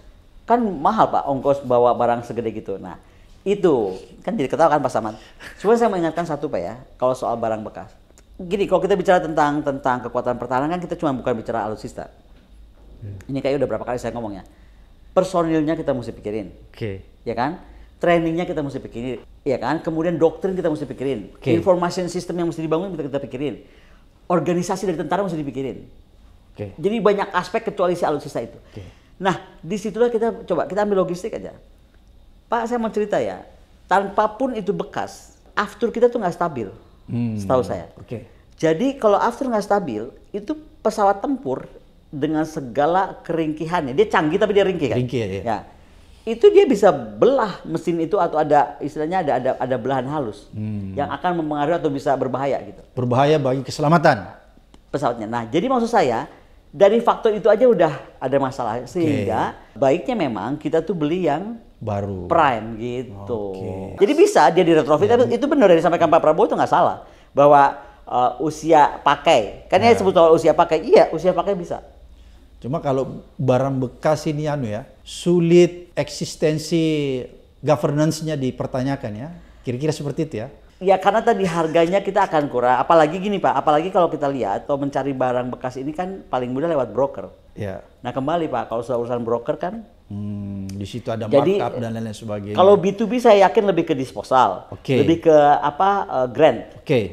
kan mahal pak ongkos bawa barang segede gitu nah itu kan jadi ketawa kan Pak Samad. Cuma saya mengingatkan satu Pak ya, kalau soal barang bekas. Gini, kalau kita bicara tentang tentang kekuatan pertahanan kan kita cuma bukan bicara alutsista. Hmm. Ini kayak udah berapa kali saya ngomongnya, Personilnya kita mesti pikirin. Oke. Okay. Ya kan? Trainingnya kita mesti pikirin, ya kan? Kemudian doktrin kita mesti pikirin. Okay. Information system yang mesti dibangun kita, kita pikirin. Organisasi dari tentara mesti dipikirin. Okay. Jadi banyak aspek kecuali si alutsista itu. Okay. Nah, disitulah kita coba kita ambil logistik aja. Pak, saya mau cerita ya. Tanpa pun itu bekas, after kita tuh nggak stabil, hmm. setahu saya. Oke. Okay. Jadi kalau after nggak stabil, itu pesawat tempur dengan segala keringkihannya, dia canggih tapi dia ringkih kan? Ringkih ya. ya. Itu dia bisa belah mesin itu atau ada istilahnya ada ada ada belahan halus hmm. yang akan mempengaruhi atau bisa berbahaya gitu. Berbahaya bagi keselamatan pesawatnya. Nah, jadi maksud saya dari faktor itu aja udah ada masalah sehingga okay. baiknya memang kita tuh beli yang baru prime gitu. Okay. Jadi bisa dia di retrofit iya. itu benar dari sampaikan Pak Prabowo itu nggak salah bahwa uh, usia pakai. Kan yeah. ya sebut soal usia pakai. Iya, usia pakai bisa. Cuma kalau barang bekas ini anu ya, sulit eksistensi governance-nya dipertanyakan ya. Kira-kira seperti itu ya. Ya karena tadi harganya kita akan kurang. Apalagi gini Pak, apalagi kalau kita lihat atau mencari barang bekas ini kan paling mudah lewat broker. Ya. Nah kembali Pak, kalau urusan broker kan. Hmm, di situ ada jadi, markup dan lain-lain sebagainya. Kalau B2B saya yakin lebih ke disposal, okay. lebih ke apa uh, grant. Oke. Okay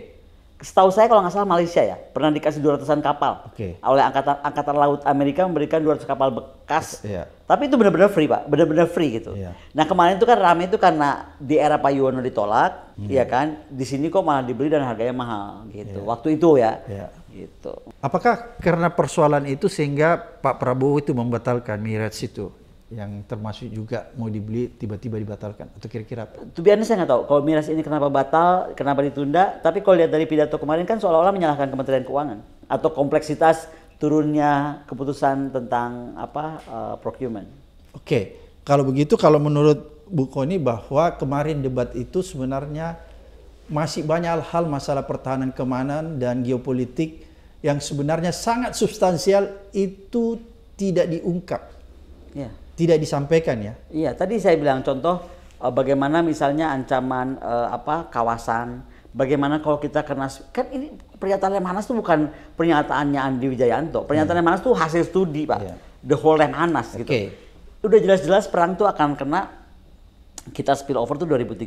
setahu saya kalau nggak salah Malaysia ya pernah dikasih dua ratusan kapal okay. oleh angkatan angkatan laut Amerika memberikan dua ratus kapal bekas yeah. Iya. tapi itu benar-benar free pak benar-benar free gitu yeah. nah kemarin itu kan ramai itu karena di era Pak Yuwono ditolak hmm. ya kan di sini kok malah dibeli dan harganya mahal gitu yeah. waktu itu ya yeah. gitu apakah karena persoalan itu sehingga Pak Prabowo itu membatalkan Mirage itu yang termasuk juga mau dibeli tiba-tiba dibatalkan atau kira-kira apa? Tuh biasanya saya nggak tahu kalau miras ini kenapa batal, kenapa ditunda. Tapi kalau lihat dari pidato kemarin kan seolah-olah menyalahkan Kementerian Keuangan atau kompleksitas turunnya keputusan tentang apa uh, procurement. Oke, kalau begitu kalau menurut Bu Koni bahwa kemarin debat itu sebenarnya masih banyak hal masalah pertahanan keamanan dan geopolitik yang sebenarnya sangat substansial itu tidak diungkap. Yeah tidak disampaikan ya. Iya, tadi saya bilang contoh eh, bagaimana misalnya ancaman eh, apa kawasan, bagaimana kalau kita kena kan ini pernyataan Lemhanas itu bukan pernyataannya Andi Wijayanto. Pernyataan hmm. Lemhanas itu hasil studi, Pak. Yeah. The whole Lemhanas okay. gitu. Udah jelas-jelas perang itu akan kena kita spill over tuh 2035. Oke.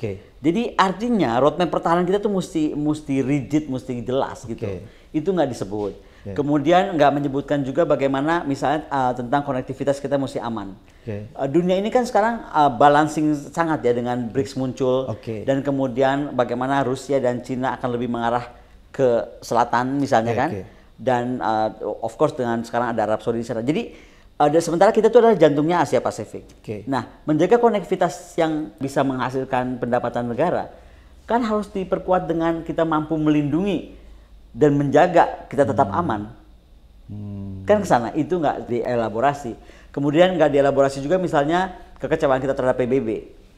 Okay. Jadi artinya roadmap pertahanan kita tuh mesti mesti rigid, mesti jelas gitu. Itu nggak disebut Okay. Kemudian nggak menyebutkan juga bagaimana misalnya uh, tentang konektivitas kita mesti aman. Okay. Uh, eh, dunia ini kan sekarang uh, balancing sangat ya dengan BRICS muncul okay. dan kemudian bagaimana Rusia dan Cina akan lebih mengarah ke selatan misalnya okay, kan. Okay. Dan uh, of course dengan sekarang ada Arab Saudi di sana. Jadi ada sementara kita itu adalah jantungnya Asia Pasifik. Okay. Nah, menjaga konektivitas yang bisa menghasilkan pendapatan negara kan harus diperkuat dengan kita mampu melindungi dan menjaga kita tetap hmm. aman. Hmm. Kan ke sana itu nggak dielaborasi. Kemudian nggak dielaborasi juga misalnya kekecewaan kita terhadap PBB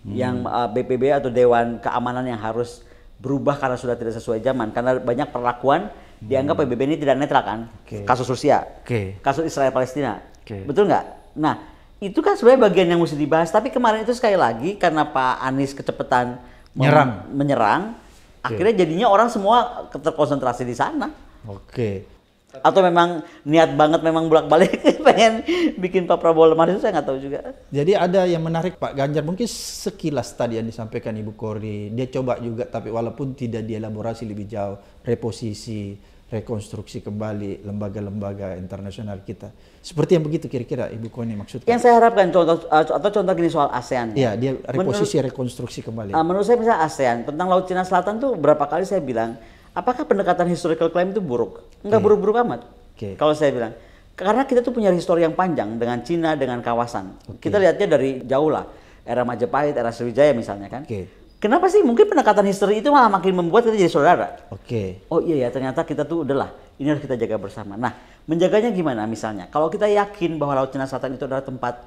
hmm. yang uh, eh, BPB atau Dewan Keamanan yang harus berubah karena sudah tidak sesuai zaman karena banyak perlakuan hmm. dianggap PBB ini tidak netral kan okay. kasus Rusia okay. kasus Israel Palestina okay. betul nggak nah itu kan sebenarnya bagian yang mesti dibahas tapi kemarin itu sekali lagi karena Pak Anies kecepatan menyerang menyerang Akhirnya jadinya orang semua terkonsentrasi di sana. Oke. Atau memang niat banget memang bolak-balik pengen bikin Pak Prabowo lemah itu saya nggak tahu juga. Jadi ada yang menarik Pak Ganjar mungkin sekilas tadi yang disampaikan Ibu Kori. Dia coba juga tapi walaupun tidak dielaborasi lebih jauh reposisi rekonstruksi kembali lembaga-lembaga internasional kita. Seperti yang begitu kira-kira Ibu Kony maksudnya. Yang saya harapkan contoh atau eh, contoh gini soal ASEAN. Iya, ya, dia reposisi menurut, rekonstruksi kembali. Ah, menurut saya misalnya ASEAN tentang Laut Cina Selatan tuh berapa kali saya bilang, apakah pendekatan historical claim itu buruk? Enggak buruk buruk-buruk amat. Okay. Kalau saya bilang, karena kita tuh punya histori yang panjang dengan Cina dengan kawasan. Okay. Kita lihatnya dari jauh lah, era Majapahit, era Sriwijaya misalnya kan. Okay. Kenapa sih? Mungkin pendekatan history itu malah makin membuat kita jadi saudara. Oke. Okay. Oh iya ya, ternyata kita tuh udahlah. Ini harus kita jaga bersama. Nah, menjaganya gimana misalnya? Kalau kita yakin bahwa Laut Cina Selatan itu adalah tempat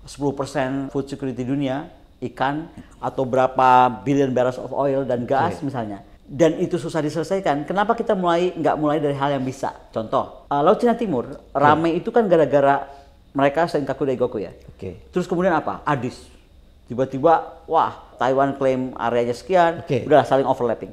10% food security dunia, ikan, atau berapa billion barrels of oil dan gas okay. misalnya. Dan itu susah diselesaikan. Kenapa kita mulai nggak mulai dari hal yang bisa? Contoh, uh, Laut Cina Timur, ramai okay. itu kan gara-gara mereka dari goku ya. Oke. Okay. Terus kemudian apa? Adis. Tiba-tiba, wah Taiwan klaim areanya sekian, okay. udah saling overlapping.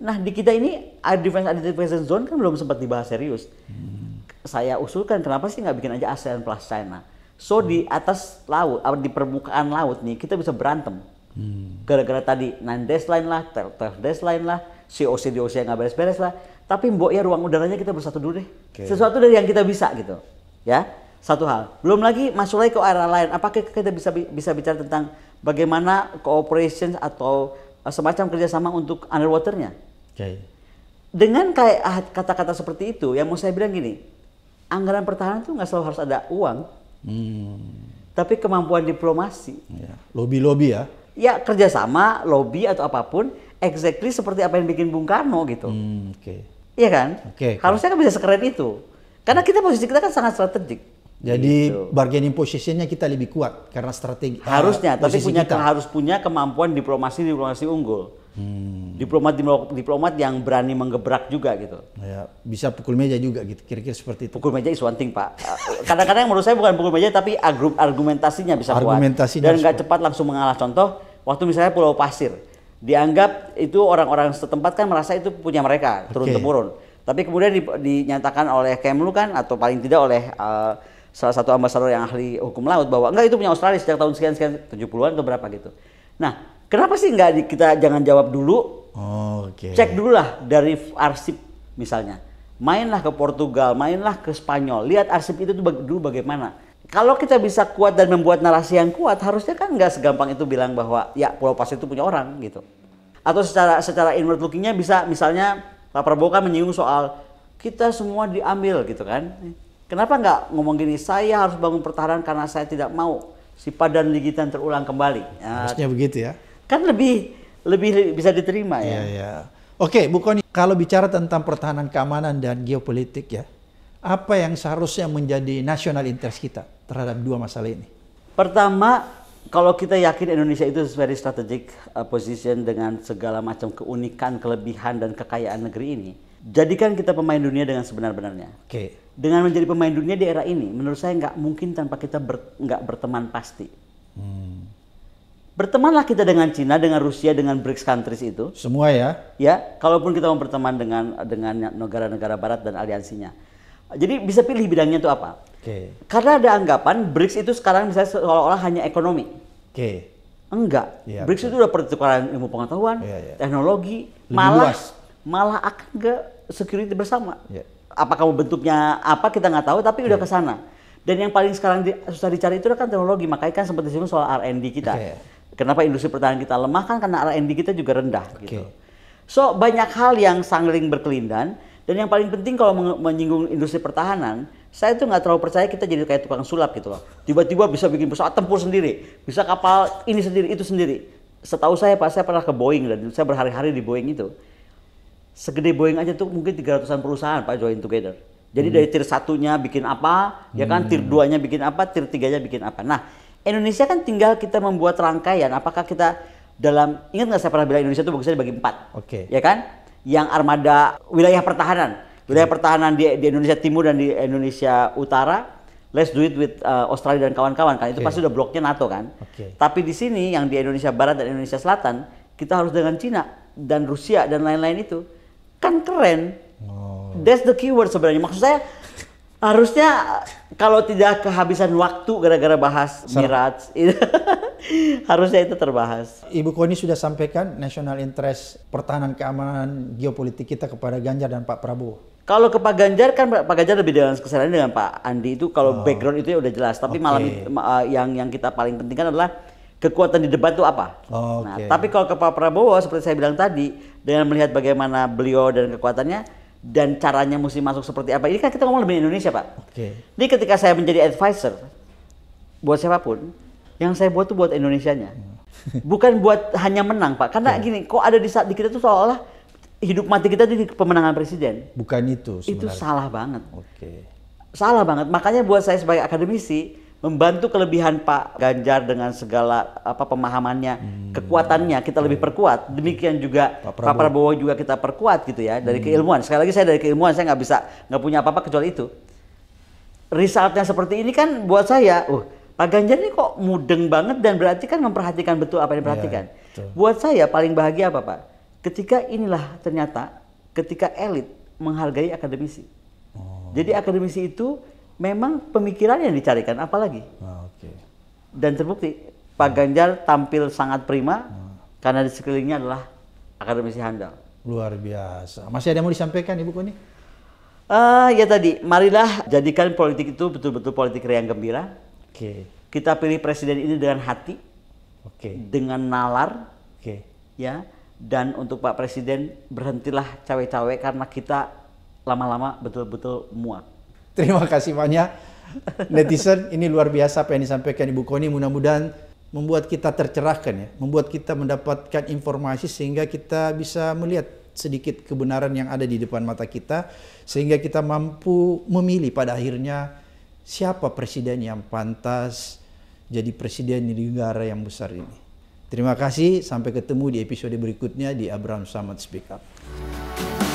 Nah di kita ini air defense air defense zone kan belum sempat dibahas serius. Hmm. Saya usulkan kenapa sih nggak bikin aja ASEAN plus China? So hmm. di atas laut, di permukaan laut nih kita bisa berantem. gara hmm. Gara-gara tadi nine line lah, 12 line lah, COC DOC OC nggak beres-beres lah. Tapi mbok ya ruang udaranya kita bersatu dulu deh. Okay. Sesuatu dari yang kita bisa gitu, ya. Satu hal. Belum lagi masuk lagi ke area lain. Apakah kita bisa bisa bicara tentang bagaimana cooperation atau eh, semacam kerjasama untuk underwaternya. Okay. Dengan kayak ah, kata-kata seperti itu, yang mau saya bilang gini, anggaran pertahanan itu nggak selalu harus ada uang, hmm. tapi kemampuan diplomasi. Lobby-lobby ya. ya. Ya kerjasama, lobby atau apapun, exactly seperti apa yang bikin Bung Karno gitu. Hmm, Oke. Okay. Iya kan? Oke. Okay, Harusnya kan bisa sekeren itu. Karena kita posisi kita kan sangat strategik. Jadi gitu. bargaining positionnya kita lebih kuat karena strategi. Eh, Harusnya, uh, tapi punya kita. harus punya kemampuan diplomasi diplomasi unggul. Hmm. Diplomat diplomat yang berani menggebrak juga gitu. Ya, bisa pukul meja juga gitu. Kira-kira seperti itu. Pukul meja is one thing, Pak. Kadang-kadang menurut saya bukan pukul meja tapi argumentasinya bisa argumentasinya kuat. Dan nggak cepat langsung mengalah. Contoh, waktu misalnya Pulau Pasir, dianggap itu orang-orang setempat kan merasa itu punya mereka turun temurun. Tapi kemudian di, dinyatakan oleh Kemlu kan atau paling tidak oleh uh, salah satu ambasador yang ahli hukum laut bahwa enggak itu punya Australia sejak tahun sekian sekian 70-an atau berapa gitu. Nah, kenapa sih enggak kita jangan jawab dulu? Oh, oke. Okay. Cek dulu lah dari arsip misalnya. Mainlah ke Portugal, mainlah ke Spanyol, lihat arsip itu dulu bagaimana. Kalau kita bisa kuat dan membuat narasi yang kuat, harusnya kan enggak segampang itu bilang bahwa ya Pulau Pasir itu punya orang gitu. Atau secara secara inward looking-nya bisa misalnya Pak Prabowo kan menyinggung soal kita semua diambil gitu kan. Kenapa nggak ngomong gini, saya harus bangun pertahanan karena saya tidak mau si padan ligitan terulang kembali. Harusnya Harusnya begitu ya. Kan lebih lebih bisa diterima ya. Yeah, iya. Oke, Bu Koni, kalau bicara tentang pertahanan keamanan dan geopolitik ya, apa yang seharusnya menjadi nasional interest kita terhadap dua masalah ini? Pertama, kalau kita yakin Indonesia itu very strategic uh, position dengan segala macam keunikan, kelebihan, dan kekayaan negeri ini, jadikan kita pemain dunia dengan sebenar-benarnya. Oke. Okay dengan menjadi pemain dunia di era ini, menurut saya nggak mungkin tanpa kita ber, nggak berteman pasti. Hmm. Bertemanlah kita dengan Cina, dengan Rusia, dengan BRICS countries itu. Semua ya? Ya, kalaupun kita mau berteman dengan dengan negara-negara Barat dan aliansinya. Jadi bisa pilih bidangnya itu apa. Okay. Karena ada anggapan BRICS itu sekarang misalnya seolah-olah hanya ekonomi. Oke. Okay. Enggak. Ya, BRICS betul. itu udah pertukaran ilmu pengetahuan, ya, ya. teknologi, Lebih malah luas. malah akan ke security bersama. Ya apa kamu bentuknya apa kita nggak tahu tapi udah iya. ke sana. Dan yang paling sekarang di, susah dicari itu kan teknologi, makanya kan seperti disinggung soal R&D kita. Okay. Kenapa industri pertahanan kita lemah kan karena R&D kita juga rendah okay. gitu. So banyak hal yang sangling berkelindan dan yang paling penting kalau menyinggung industri pertahanan, saya tuh nggak terlalu percaya kita jadi kayak tukang sulap gitu loh. Tiba-tiba bisa bikin pesawat tempur sendiri, bisa kapal ini sendiri itu sendiri. Setahu saya Pak, saya pernah ke Boeing dan saya berhari-hari di Boeing itu segede Boeing aja tuh mungkin 300-an perusahaan Pak join together. Jadi hmm. dari tier satunya bikin apa, ya kan tier 2-nya hmm. bikin apa, tier 3-nya bikin apa. Nah, Indonesia kan tinggal kita membuat rangkaian. Apakah kita dalam ingat nggak saya pernah bilang Indonesia itu bagusnya dibagi empat, okay. ya kan? Yang armada wilayah pertahanan, wilayah pertahanan di, di Indonesia Timur dan di Indonesia Utara. Let's do it with uh, Australia dan kawan-kawan kan. Itu okay. pasti udah bloknya NATO kan. Okay. Tapi di sini yang di Indonesia Barat dan Indonesia Selatan kita harus dengan Cina dan Rusia dan lain-lain itu kan keren. Oh. That's the keyword sebenarnya. Maksud saya harusnya kalau tidak kehabisan waktu gara-gara bahas Mirat, harusnya itu terbahas. Ibu Koni sudah sampaikan national interest pertahanan keamanan geopolitik kita kepada Ganjar dan Pak Prabowo. Kalau ke Pak Ganjar kan Pak Ganjar lebih dalam kesalahan dengan Pak Andi itu kalau oh. background itu ya udah jelas. Tapi okay. malam uh, yang yang kita paling penting kan adalah kekuatan di debat itu apa. Oh, okay. Nah, tapi kalau ke Pak Prabowo seperti saya bilang tadi dengan melihat bagaimana beliau dan kekuatannya dan caranya mesti masuk seperti apa. Ini kan kita ngomong lebih Indonesia, Pak. Oke. Okay. Jadi ketika saya menjadi advisor buat siapapun, yang saya buat itu buat Indonesianya. Hmm. Bukan buat hanya menang, Pak. Karena okay. gini, kok ada di saat di kita tuh seolah olah hidup mati kita di pemenangan presiden. Bukan itu sebenarnya. Itu salah banget. Oke. Okay. Salah banget. Makanya buat saya sebagai akademisi, membantu kelebihan Pak Ganjar dengan segala apa pemahamannya, hmm. kekuatannya kita lebih iya. perkuat. Demikian juga Pak Prabowo. Pak Prabowo juga kita perkuat gitu ya dari hmm. keilmuan. Sekali lagi saya dari keilmuan saya nggak bisa nggak punya apa-apa kecuali itu. Resultnya seperti ini kan buat saya, uh Pak Ganjar ini kok mudeng banget dan berarti kan memperhatikan betul apa yang iya, diperhatikan. Ya, buat saya paling bahagia apa Pak? Ketika inilah ternyata ketika elit menghargai akademisi. Oh. Jadi akademisi itu memang pemikiran yang dicarikan apalagi oh, ah, okay. dan terbukti Pak hmm. Ganjar tampil sangat prima hmm. karena di sekelilingnya adalah akademisi handal luar biasa masih ada yang mau disampaikan ibu kuni Uh, ah, ya tadi marilah jadikan politik itu betul-betul politik yang gembira okay. kita pilih presiden ini dengan hati okay. dengan nalar okay. ya dan untuk Pak Presiden berhentilah cawe-cawe karena kita lama-lama betul-betul muak Terima kasih banyak netizen ini luar biasa apa yang disampaikan Ibu Koni mudah-mudahan membuat kita tercerahkan ya, membuat kita mendapatkan informasi sehingga kita bisa melihat sedikit kebenaran yang ada di depan mata kita sehingga kita mampu memilih pada akhirnya siapa presiden yang pantas jadi presiden di negara yang besar ini. Terima kasih, sampai ketemu di episode berikutnya di Abraham Samad Speak Up.